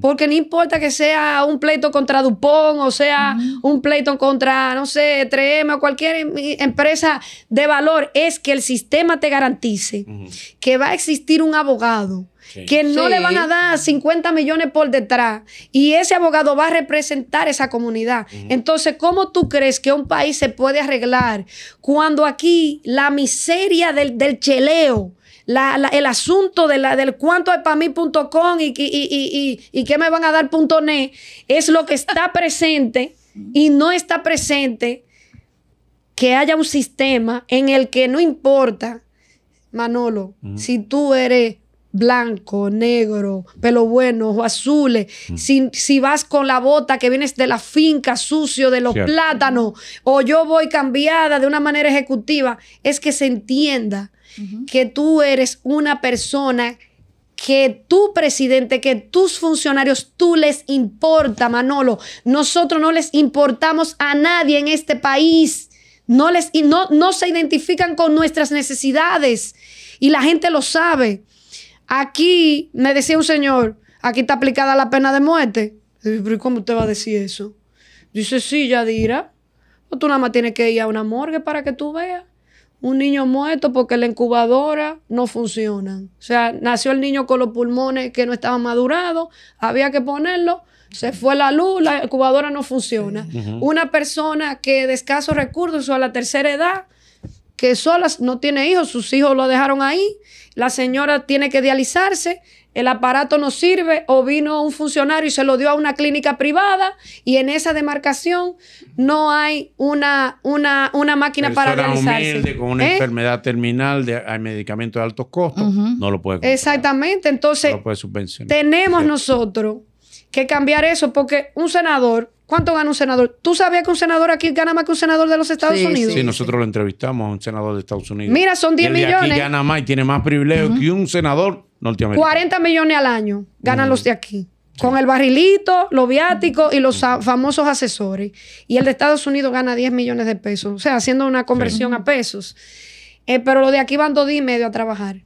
Porque no importa que sea un pleito contra Dupont o sea un pleito contra, no sé, Trema o cualquier em, empresa de valor, es que el sistema te garantice que va a existir un abogado. Que no le van a dar 50 millones por detrás y ese abogado va a representar esa comunidad. Entonces, ¿cómo tú crees que un país se puede arreglar cuando aquí la miseria del cheleo, el asunto del cuánto es para mí.com y, y, y, qué me van a dar es lo que está presente y no está presente que haya un sistema en el que no importa, Manolo, si tú eres blanco, negro, pelo bueno, o azules, si, vas con la bota que vienes de la finca, sucio, de los plátanos, o yo voy cambiada de una manera ejecutiva, es que se entienda que tú eres una persona que tu presidente, que tus funcionarios, tú les importa, Manolo. Nosotros no les importamos a nadie en este país. No, les, no, no se identifican con nuestras necesidades. Y la gente lo sabe. Aquí me decía un señor, aquí está aplicada la pena de muerte. Pero cómo te va a decir eso? Dice, sí, Yadira. Pues tú nada más tienes que ir a una morgue para que tú veas un niño muerto porque la incubadora no funciona. O sea, nació el niño con los pulmones que no estaban madurados, había que ponerlo, se fue la luz, la incubadora no funciona. Una persona que de escasos recursos o a la tercera edad, que sola no tiene hijos, sus hijos lo dejaron ahí la señora tiene que dializarse, el aparato no sirve o vino un funcionario y se lo dio a una clínica privada y en esa demarcación no hay una, una, máquina para dializarse con una ¿Eh? enfermedad terminal, de, hay medicamentos de altos costos, no lo puede Exactamente, entonces tenemos nosotros que cambiar eso porque un senador ¿Cuánto gana un senador? ¿Tú sabías que un senador aquí gana más que un senador de los Estados Unidos? Sí, nosotros lo entrevistamos a un senador de Estados Unidos. Mira, son 10 el de Aquí gana más y tiene más privilegios que un senador norteamericano. 40 millones al año ganan los de aquí. Con el barrilito, los viáticos y los famosos asesores. Y el de Estados Unidos gana 10 millones de pesos. O sea, haciendo una conversión a pesos. Eh, pero los de aquí van dos días y medio a trabajar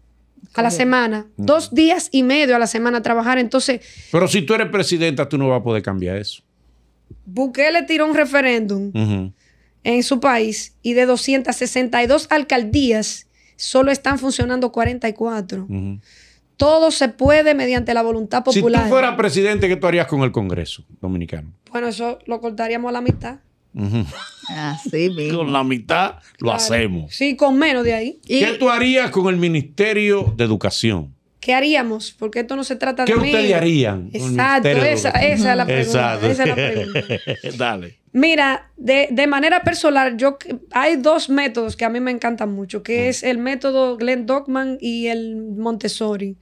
a la semana, mm. dos días y medio a la semana a trabajar. Entonces. Pero si tú eres presidenta, tú no vas a poder cambiar eso. Bukele tiró un referéndum en su país y de 262 alcaldías solo están funcionando 44. Todo se puede mediante la voluntad popular. Si tú fueras presidente, ¿qué tú harías con el Congreso dominicano? Bueno, eso lo cortaríamos a la mitad. Así mismo. Con la mitad lo hacemos. Sí, con menos de ahí. ¿Qué y... tú harías con el Ministerio de Educación? ¿Qué haríamos? Porque esto no se trata de de. ¿Qué ustedes harían? Exacto, esa, es la pregunta. Exacto. Esa es la pregunta. Dale. Mira, de, de, manera personal, yo hay dos métodos que a mí me encantan mucho, que mm. es el método Glenn Dogman y el Montessori.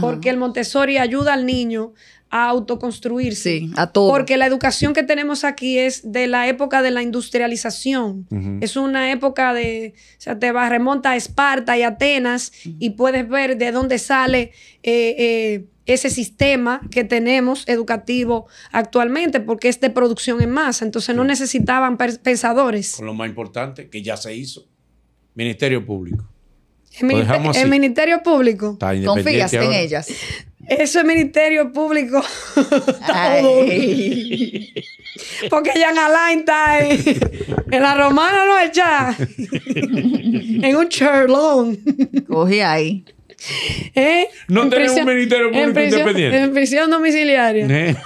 Porque el Montessori ayuda al niño a autoconstruirse. Sí, a todo. Porque la educación que tenemos aquí es de la época de la industrialización. Es una época de, o sea, te vas, remonta a Esparta y Atenas y puedes ver de dónde sale eh, eh, ese sistema que tenemos educativo actualmente, porque es de producción en masa, entonces no necesitaban pensadores. Con lo más importante, que ya se hizo, Ministerio Público. El, Ministerio Público. Confías en ellas. Eso es Ministerio Público. Porque Jan Alain está en, en, la romana, no es en un charlón. Coge ahí. ¿Eh? No en tenemos un ministerio público independiente. En prisión domiciliaria. ¿Eh?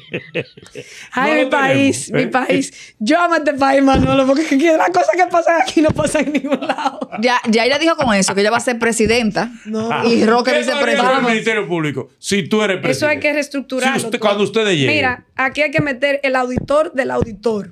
Ay, mi país, ¿eh? mi país. Yo amo este país, Manolo, porque las cosas que pasan aquí no pasan en ningún lado. Ya, ya ella dijo con eso, que ella va a ser presidenta. No. Y Roque dice presidente. el ministerio público. Si tú eres presidente. Eso hay que reestructurar cuando ustedes lleguen. Mira, aquí hay que meter el auditor del auditor.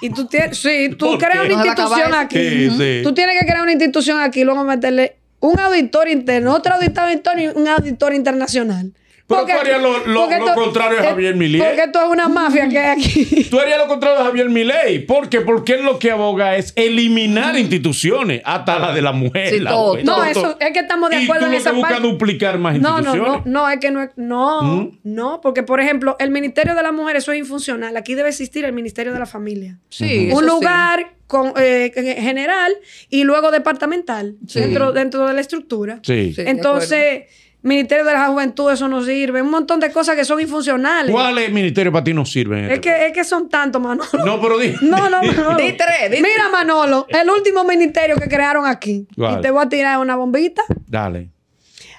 Y tú tienes, sí, tú creas una institución aquí. Tú tienes que crear una institución aquí, luego meterle un auditor interno, otro auditor, un auditor internacional. Pero porque, tú harías lo, contrario a Javier Milei. Porque tú es una mafia que hay aquí. Tú harías lo contrario a Javier Milei. Porque, porque él lo que aboga es eliminar instituciones, hasta la de la mujer. no, eso es que estamos de acuerdo en esa que busca parte. duplicar más no, instituciones. No, no, no, es que no, no, ¿Mm? no, porque por ejemplo, el Ministerio de la Mujer eso es infuncional. Aquí debe existir el Ministerio de la Familia. Sí, un lugar Con, eh, general y luego departamental dentro, dentro de la estructura. Sí. Entonces, Ministerio de la Juventud, eso no sirve. Un montón de cosas que son infuncionales. ¿Cuáles ministerios para ti no sirven? Este es, que, son tantos, Manolo. No, pero di. No, no, Manolo. Di tres. Mira, Manolo, el último ministerio que crearon aquí. Y te voy a tirar una bombita. Dale.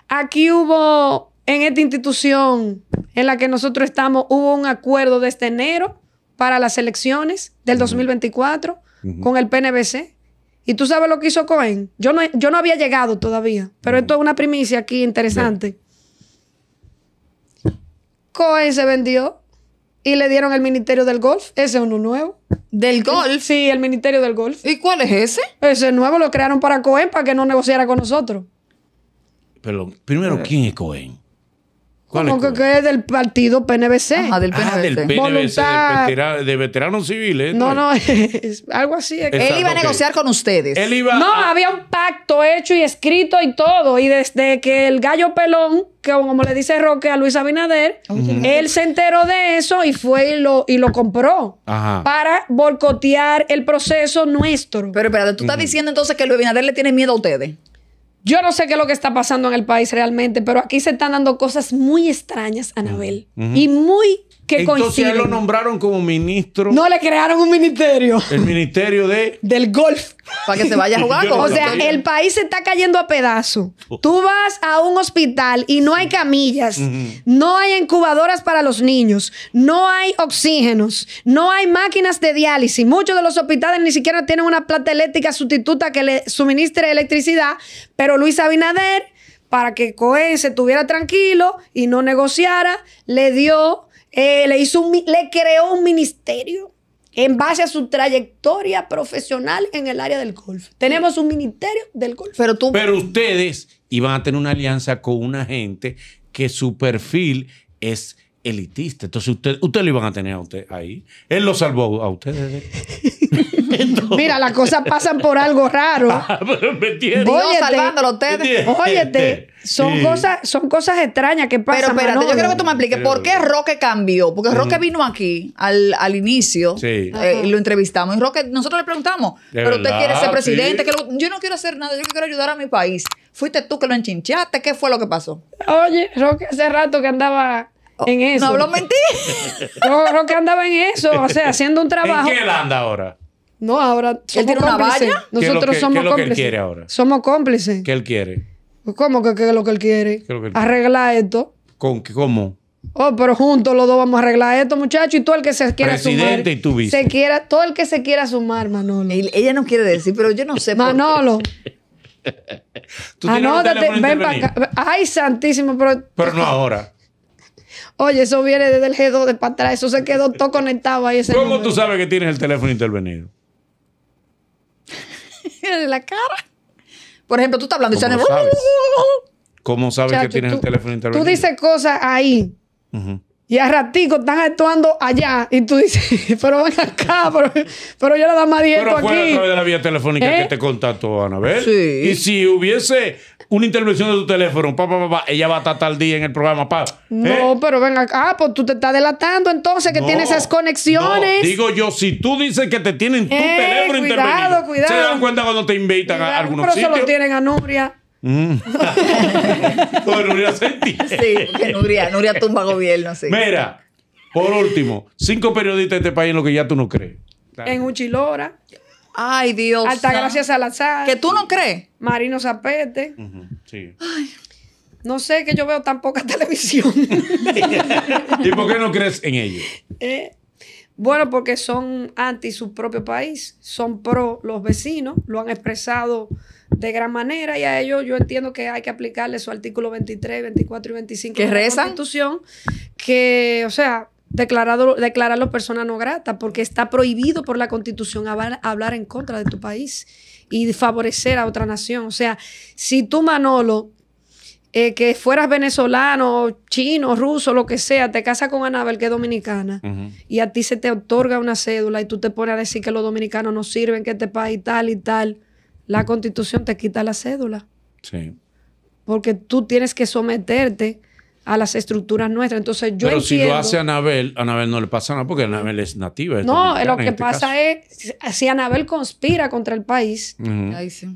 Aquí hubo, en esta institución en la que nosotros estamos, hubo un acuerdo desde enero para las elecciones del 2024 con el PNBC. ¿Y tú sabes lo que hizo Cohen? Yo no, yo no había llegado todavía, pero esto es una primicia aquí interesante. Cohen se vendió y le dieron el Ministerio del Golf. Ese es uno nuevo. ¿Del Golf? Sí, el Ministerio del Golf. ¿Y cuál es ese? Ese nuevo lo crearon para Cohen para que no negociara con nosotros. Pero primero, ¿quién es Cohen? Como que, es del partido PNBC. del Ah, del PNBC, de, veteranos civiles. No, no, es algo así. él iba a negociar con ustedes. Él iba no, había un pacto hecho y escrito y todo. Y desde que el gallo pelón, como le dice Roque a Luis Abinader, él se enteró de eso y fue y lo, y lo compró para boicotear el proceso nuestro. Pero espérate, tú estás diciendo entonces que Luis Abinader le tiene miedo a ustedes. Yo no sé qué es lo que está pasando en el país realmente, pero aquí se están dando cosas muy extrañas, Anabel, y muy entonces lo nombraron como ministro. No le crearon un ministerio. El ministerio de. Del golf. Para que se vaya a jugar. o sea, el país se está cayendo a pedazos. Oh. Tú vas a un hospital y no hay camillas, no hay incubadoras para los niños, no hay oxígenos, no hay máquinas de diálisis. Muchos de los hospitales ni siquiera tienen una planta eléctrica sustituta que le suministre electricidad, pero Luis Abinader, para que Cohen se tuviera tranquilo y no negociara, le dio eh, le, hizo le creó un ministerio en base a su trayectoria profesional en el área del golf. Tenemos un ministerio del golf. Pero, ustedes iban a tener una alianza con una gente que su perfil es elitista. Entonces ustedes lo iban a tener ahí. Él lo salvó a ustedes. Mira, las cosas pasan por algo raro. Dios ah, pero me ustedes. Oye, son, cosas, son cosas extrañas que pasan. Pero espérate, yo quiero que tú me expliques por qué Roque cambió. Porque Roque mm. vino aquí al, inicio. y eh, lo entrevistamos. Y Roque, nosotros le preguntamos, ¿pero usted quiere ser presidente? Que yo no quiero hacer nada, yo quiero ayudar a mi país. ¿Fuiste tú que lo enchinchaste? ¿Qué fue lo que pasó? Oye, Roque hace rato que andaba oh, en eso. No habló mentira. Roque andaba en eso, o sea, haciendo un trabajo. ¿En qué él anda ahora? No, ahora somos Nosotros ¿Qué es lo que- él quiere ahora? Somos cómplices. ¿Qué él quiere? Pues, ¿Cómo que es lo que él quiere? Arreglar esto. ¿Con qué? ¿Cómo? Oh, pero juntos los dos vamos a arreglar esto, muchachos. Y todo el que se quiera sumar. Presidente se quiera, todo el que se quiera sumar, Manolo. Ella no quiere decir, pero yo no sé. Manolo, ¿Tú ven para Ay, santísimo, pero Pero no ahora. oye, eso viene desde el G2 de para atrás, eso se quedó todo conectado ahí ¿Cómo tú sabes que tienes el teléfono intervenido? de la cara. Por ejemplo, tú estás hablando y ¿Cómo sabes, ¿Cómo sabes que tienes el teléfono intervenido? Tú dices cosas ahí. Y a ratico están actuando allá. Y tú dices, pero ven acá, pero, pero yo la dama aquí. Pero fue a través de la vía telefónica que ¿Eh? te contactó, Anabel. Sí. Y si hubiese una intervención de tu teléfono, papá, papá, pa, pa, ella va a estar tal día en el programa, pa. No, ¿Eh? pero ven acá, ah, pues tú te estás delatando entonces que tienes esas conexiones. No. Digo yo, si tú dices que te tienen tu eh, teléfono cuidado, intervenido. Cuidado, cuidado. Se dan cuenta cuando te invitan a algunos pero sitios. Pero se lo tienen a Nuria. Mm. Sobre Nuria Sí, Nuria, tumba gobierno, Mira, por último, cinco periodistas de este país en lo que ya tú no crees. En Uchilora. Ay, Dios. Alta Gracia Salazar. ¿Que tú no crees? Marino Zapete. sí. No sé, que yo veo tan poca televisión. ¿Y por qué no crees en ellos? Eh, bueno, porque son anti su propio país, son pro los vecinos, lo han expresado de gran manera y a ellos yo entiendo que hay que aplicarle su artículo 23, 24 y 25 de la Constitución, que, o sea, declarado, declararlo persona no grata, porque está prohibido por la Constitución hablar, hablar en contra de tu país y favorecer a otra nación. O sea, si tú, Manolo, eh, que fueras venezolano, chino, ruso, lo que sea, te casas con Anabel, que es dominicana, y a ti se te otorga una cédula y tú te pones a decir que los dominicanos no sirven, que este país tal y tal, la constitución te quita la cédula. Sí. Porque tú tienes que someterte a las estructuras nuestras. Entonces yo Pero si lo hace Anabel, Anabel no le pasa nada porque Anabel es nativa. no, lo que este pasa es es, si Anabel conspira contra el país,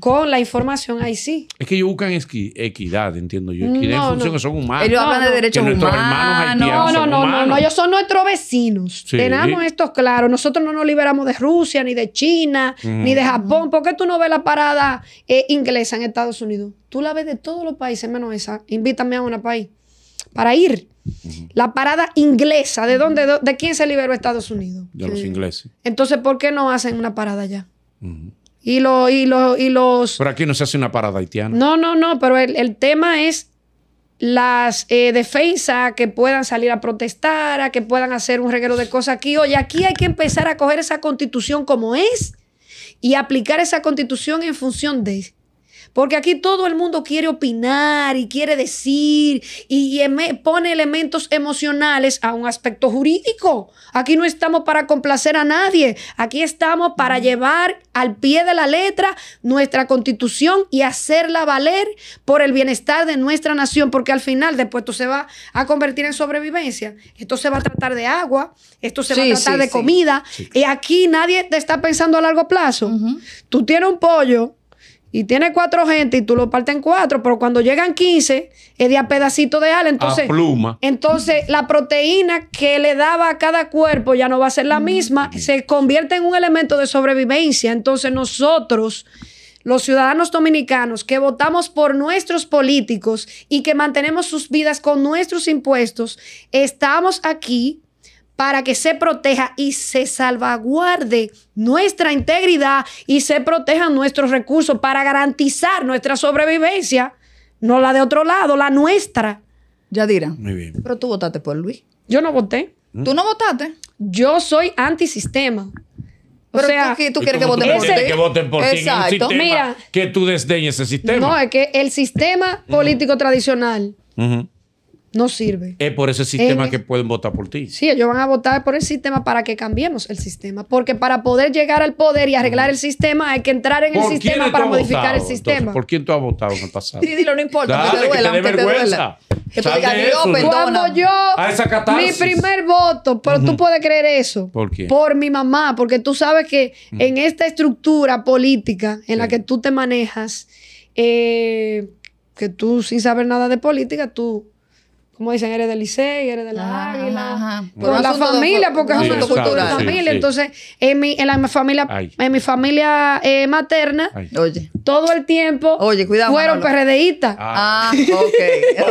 con la información, ahí sí. Es que ellos buscan equidad, entiendo yo. Equidad en función que son humanos. Ellos hablan de derechos humanos. No, no, no, no, no, ellos son nuestros vecinos. Tenemos esto claro. Nosotros no nos liberamos de Rusia, ni de China, ni de Japón. ¿Por qué tú no ves la parada eh, inglesa en Estados Unidos? Tú la ves de todos los países menos esa. Invítame a un país para ir. La parada inglesa, ¿de dónde, de, quién se liberó Estados Unidos? De los ingleses. Entonces, ¿por qué no hacen una parada allá? y, lo, y, y, los... Pero aquí no se hace una parada haitiana. No, no, no, pero el, tema es las eh, defensas que puedan salir a protestar, a que puedan hacer un reguero de cosas aquí. Oye, aquí hay que empezar a coger esa constitución como es y aplicar esa constitución en función de porque aquí todo el mundo quiere opinar y quiere decir y, pone elementos emocionales a un aspecto jurídico. Aquí no estamos para complacer a nadie. Aquí estamos para llevar al pie de la letra nuestra constitución y hacerla valer por el bienestar de nuestra nación. Porque al final, después esto se va a convertir en sobrevivencia. Esto se va a tratar de agua. Esto se va a tratar de comida. Y aquí nadie te está pensando a largo plazo. Tú tienes un pollo y tiene cuatro gente y tú lo partes en cuatro, pero cuando llegan 15 es de a pedacito de ala. Entonces, pluma. entonces la proteína que le daba a cada cuerpo ya no va a ser la misma, mm. se convierte en un elemento de sobrevivencia. Entonces nosotros los ciudadanos dominicanos que votamos por nuestros políticos y que mantenemos sus vidas con nuestros impuestos, estamos aquí para que se proteja y se salvaguarde nuestra integridad y se protejan nuestros recursos para garantizar nuestra sobrevivencia, no la de otro lado, la nuestra. dirán. Muy bien. Pero tú votaste por Luis. Yo no voté. ¿Tú no votaste? Yo soy antisistema. Pero o sea, tú, quieres que voten por ti. Que voten por Exacto. Mira, que tú desdeñes ese sistema. No, es que el sistema político tradicional no sirve. Es por ese sistema eh, que pueden votar por ti. Sí, ellos van a votar por el sistema para que cambiemos el sistema. Porque para poder llegar al poder y arreglar el sistema hay que entrar en el sistema para modificar el sistema. ¿Por quién tú has votado en el pasado? sí, dilo, no importa. Dale, que te duela, que te Que tú digas, no, Cuando yo, mi primer voto, pero tú puedes creer eso. ¿Por qué? Por mi mamá, porque tú sabes que en esta estructura política en la que tú te manejas, eh, que tú sin saber nada de política, tú como dicen, eres del Licey, eres de la Águila, ajá. por la familia, porque es una cultura cultural. familia. Entonces, en mi, la, familia, mi familia eh, materna, todo el tiempo fueron Manolo. Ah. ok,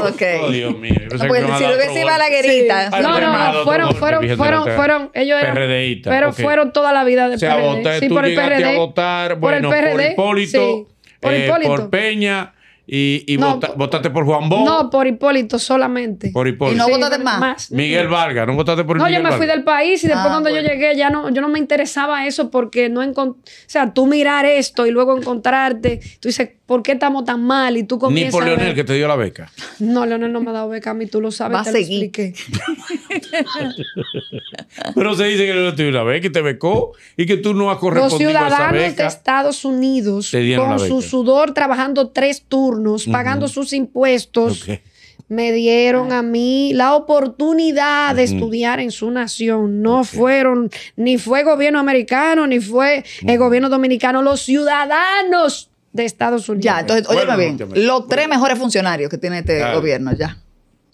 ok. Oh, oh, Dios mío. No, ah, pues si lo hubiese iba a la guerita. No, no, fueron, fueron, fueron, fueron, ellos eran Pero fueron toda la vida de PRD. sí, por el PRD. bueno, por el eh, por Hipólito, por Peña y, y votaste por Juan Bosch. No, por Hipólito solamente. Y no votaste más. Miguel Vargas, no votaste por Hipólito. No, yo me fui del país y después ah, cuando yo llegué ya no, yo no me interesaba eso porque no O sea, tú mirar esto y luego encontrarte, tú dices, ¿por qué estamos tan mal? Y tú comienzas Ni por Leonel que te dio la beca. No, Leonel no me ha dado beca a mí, tú lo sabes, Va te expliqué. Pero se dice que Leonel te dio la beca y te becó y que tú no has correspondido Los ciudadanos a esa beca. de Estados Unidos con su sudor trabajando tres turnos pagando sus impuestos, me dieron a mí la oportunidad de estudiar en su nación. No fueron, ni fue gobierno americano, ni fue el eh, gobierno dominicano, los ciudadanos de Estados Unidos. Ya, entonces, óyeme bien, los tres mejores funcionarios que tiene este gobierno, ya.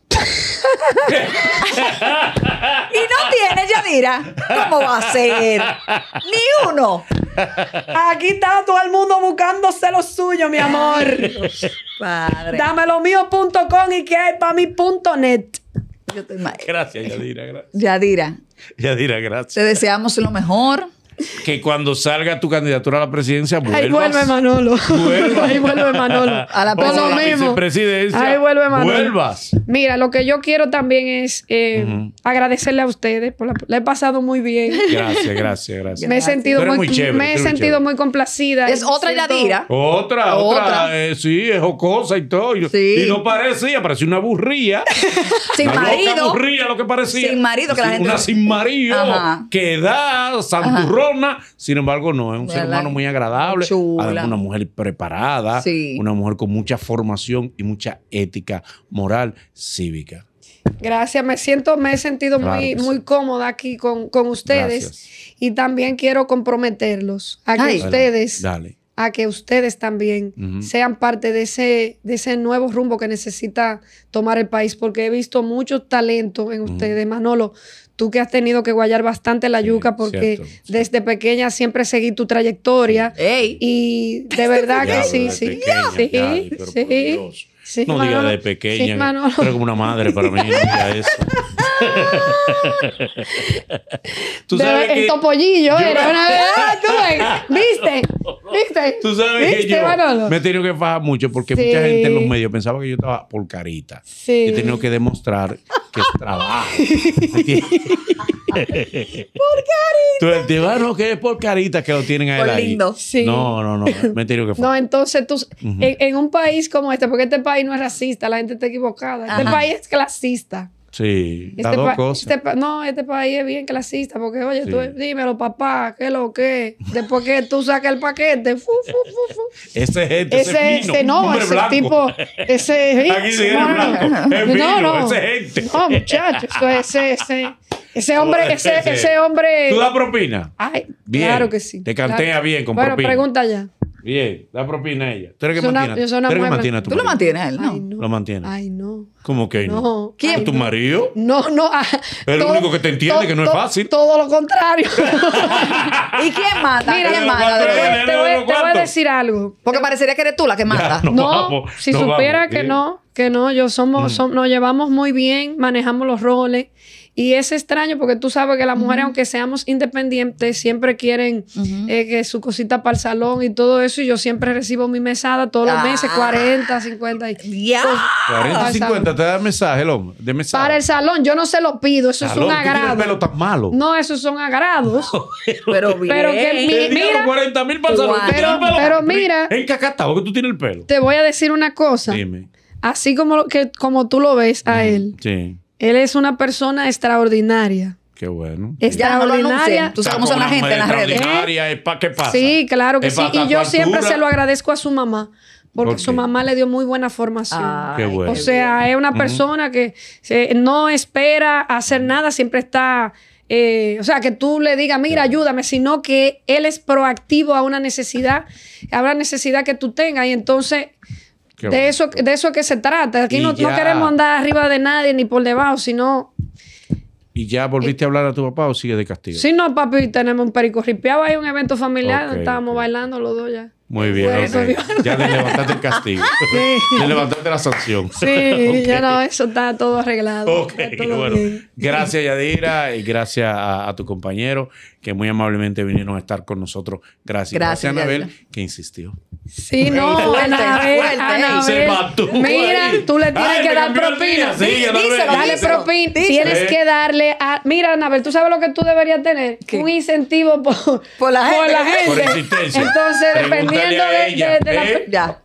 y no tiene, Yadira. ¿Cómo va a ser? Ni uno. Aquí está todo el mundo buscándose lo suyo, mi amor. Padre. mío.com y que hay para mí.net. Gracias, Yadira. Gracias. Yadira. Yadira, gracias. Te deseamos lo mejor que cuando salga tu candidatura a la presidencia vuelvas. Ahí vuelve Manolo. Ahí vuelve Manolo. A la, presidencia Ahí vuelve Manolo. Vuelvas. Mira, lo que yo quiero también es eh, agradecerle a ustedes. Por la, he pasado muy bien. Gracias, gracias, gracias. Me he sentido, muy, me he sentido muy complacida. Es otra la Otra, otra. otra. Eh, sí, es jocosa y todo. Y no parecía, parecía una burría. sin marido. Loca burría lo que parecía. Sin marido, que la gente. Una sin marido. Que da, sin embargo, no, es un ser humano muy agradable, una mujer preparada, una mujer con mucha formación y mucha ética moral cívica. Gracias, me siento, me he sentido muy, muy cómoda aquí con, ustedes y también quiero comprometerlos a que ustedes, a que ustedes también sean parte de ese, ese nuevo rumbo que necesita tomar el país, porque he visto mucho talento en ustedes, Manolo tú que has tenido que guayar bastante la yuca porque desde pequeña siempre seguí tu trayectoria. Y de verdad que sí, sí. sí, sí, No digas de pequeña, como una madre para mí, eso. Ah, ¿Tú sabes el topollillo era una verdad. ¿Viste? ¿Viste? Tú sabes ¿Viste, que yo me he tenido que fajar mucho porque mucha gente en los medios pensaba que yo estaba por carita. Sí. He tenido que demostrar que es trabajo. por carita. Tú te ah, no, que es por carita que lo tienen ahí. ahí. Lindo. Sí. No, no, no. Me he tenido que fajar. No, entonces tú, en, un país como este, porque este país no es racista, la gente está equivocada. Este país es clasista. Sí, este, este no, este país es bien clasista, porque oye, tú dímelo, papá, qué lo que. Después que tú saques el paquete, Ese es gente, ese, este, no, ese tipo, ese es Aquí blanco, no, no, ese gente. Este. No, muchachos, ese, ese, ese hombre, ese, ese hombre. ¿Tú das propina? Ay, claro que sí. Te cantea bien con propina. Bueno, pregunta ya. Bien, da propina a ella. ¿Tú eres que ¿Tú eres mantiene a tu Tú lo mantienes a él, ¿no? no. Lo mantiene. Ay, no. ¿Cómo que no? ¿Quién? ¿A tu marido? No, no. Ah, es el único que te entiende que no es fácil. Todo lo contrario. ¿Y quién mata? Mira, ¿Quién mata? te voy, a decir algo. Porque parecería que eres tú la que mata. No, si supiera que no, que no, yo somos, mm. nos llevamos muy bien, manejamos los roles. Y es extraño porque tú sabes que las mujeres, aunque seamos independientes, siempre quieren eh, que su cosita para el salón y todo eso. Y yo siempre recibo mi mesada todos los meses, 40, ah. 50. Y, 40, 50, te da mensaje el hombre. De mensaje. Para el salón, yo no se lo pido, eso es un agrado. No, esos son agrados. pero, bien. mira, 40 mil para el salón. Pero, mira. En cacata, porque tú tienes el pelo. Te voy a decir una cosa. Dime así como, que, como tú lo ves a él, sí. él es una persona extraordinaria. Qué bueno. Extraordinaria. Tú cómo son la gente en las redes. ¿Eh? ¿Qué pasa? Sí, claro que sí. Y yo siempre se lo agradezco a su mamá. Porque su mamá le dio muy buena formación. qué bueno. O sea, es una persona que no espera hacer nada, siempre está eh, o sea, que tú le digas, mira, ayúdame, sino que él es proactivo a una necesidad, habrá necesidad que tú tengas. Y entonces, de, eso, de eso que se trata. Aquí no, queremos andar arriba de nadie ni por debajo, sino... ¿Y ya volviste eh, a hablar a tu papá o sigue de castigo? Sí, no, papi, tenemos un perico ahí, un evento familiar donde estábamos bailando los dos ya. Muy bien, Ya le levantaste el castigo. Le levantaste la sanción. Sí, ya no, eso está todo arreglado. Ok, todo bueno. Bien. Gracias, Yadira, y gracias a, tu compañero que muy amablemente vinieron a estar con nosotros. Gracias. Gracias, a Anabel, que insistió. Sí, no, Anabel, Anabel. Mira, tú le tienes que dar propina. Sí, sí, díselo, dale propina. Tienes que darle a... Mira, Anabel, tú sabes lo que tú deberías tener. Un incentivo por, por la gente. Por la gente. Por existencia. Entonces, dependiendo ella,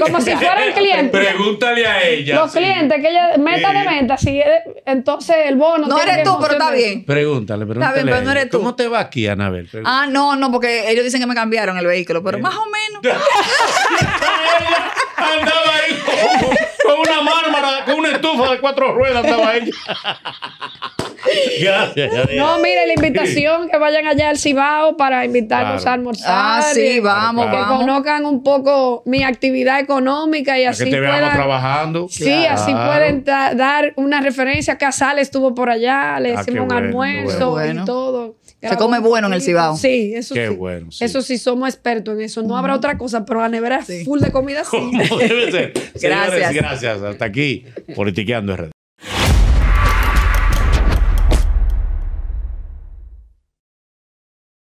Como si fuera el cliente Pregúntale a ella. Los clientes, que ella, meta de venta, eh, entonces el bono. No eres tú, pero está bien. Pregúntale, pregúntale. Está bien, pero no eres tú. ¿Cómo te va aquí, Anabel? Ah, no, no, porque ellos dicen que me cambiaron el vehículo, pero más o menos. Andaba ahí como con una mármara, con una estufa de cuatro ruedas estaba ella. Gracias, No, mire, la invitación que vayan allá al Cibao para invitarnos a almorzar. Ah, sí, vamos, que conozcan un poco mi actividad económica y así. Que te veamos trabajando. Sí, así pueden dar una referencia. Casal estuvo por allá, le ah, hicimos un almuerzo y todo. Se come bueno en el Cibao. Sí, eso Qué bueno. Eso sí, somos expertos en eso. No habrá otra cosa, pero la nevera full de comida sí. debe ser. gracias. gracias. Hasta aquí, Politiqueando RD.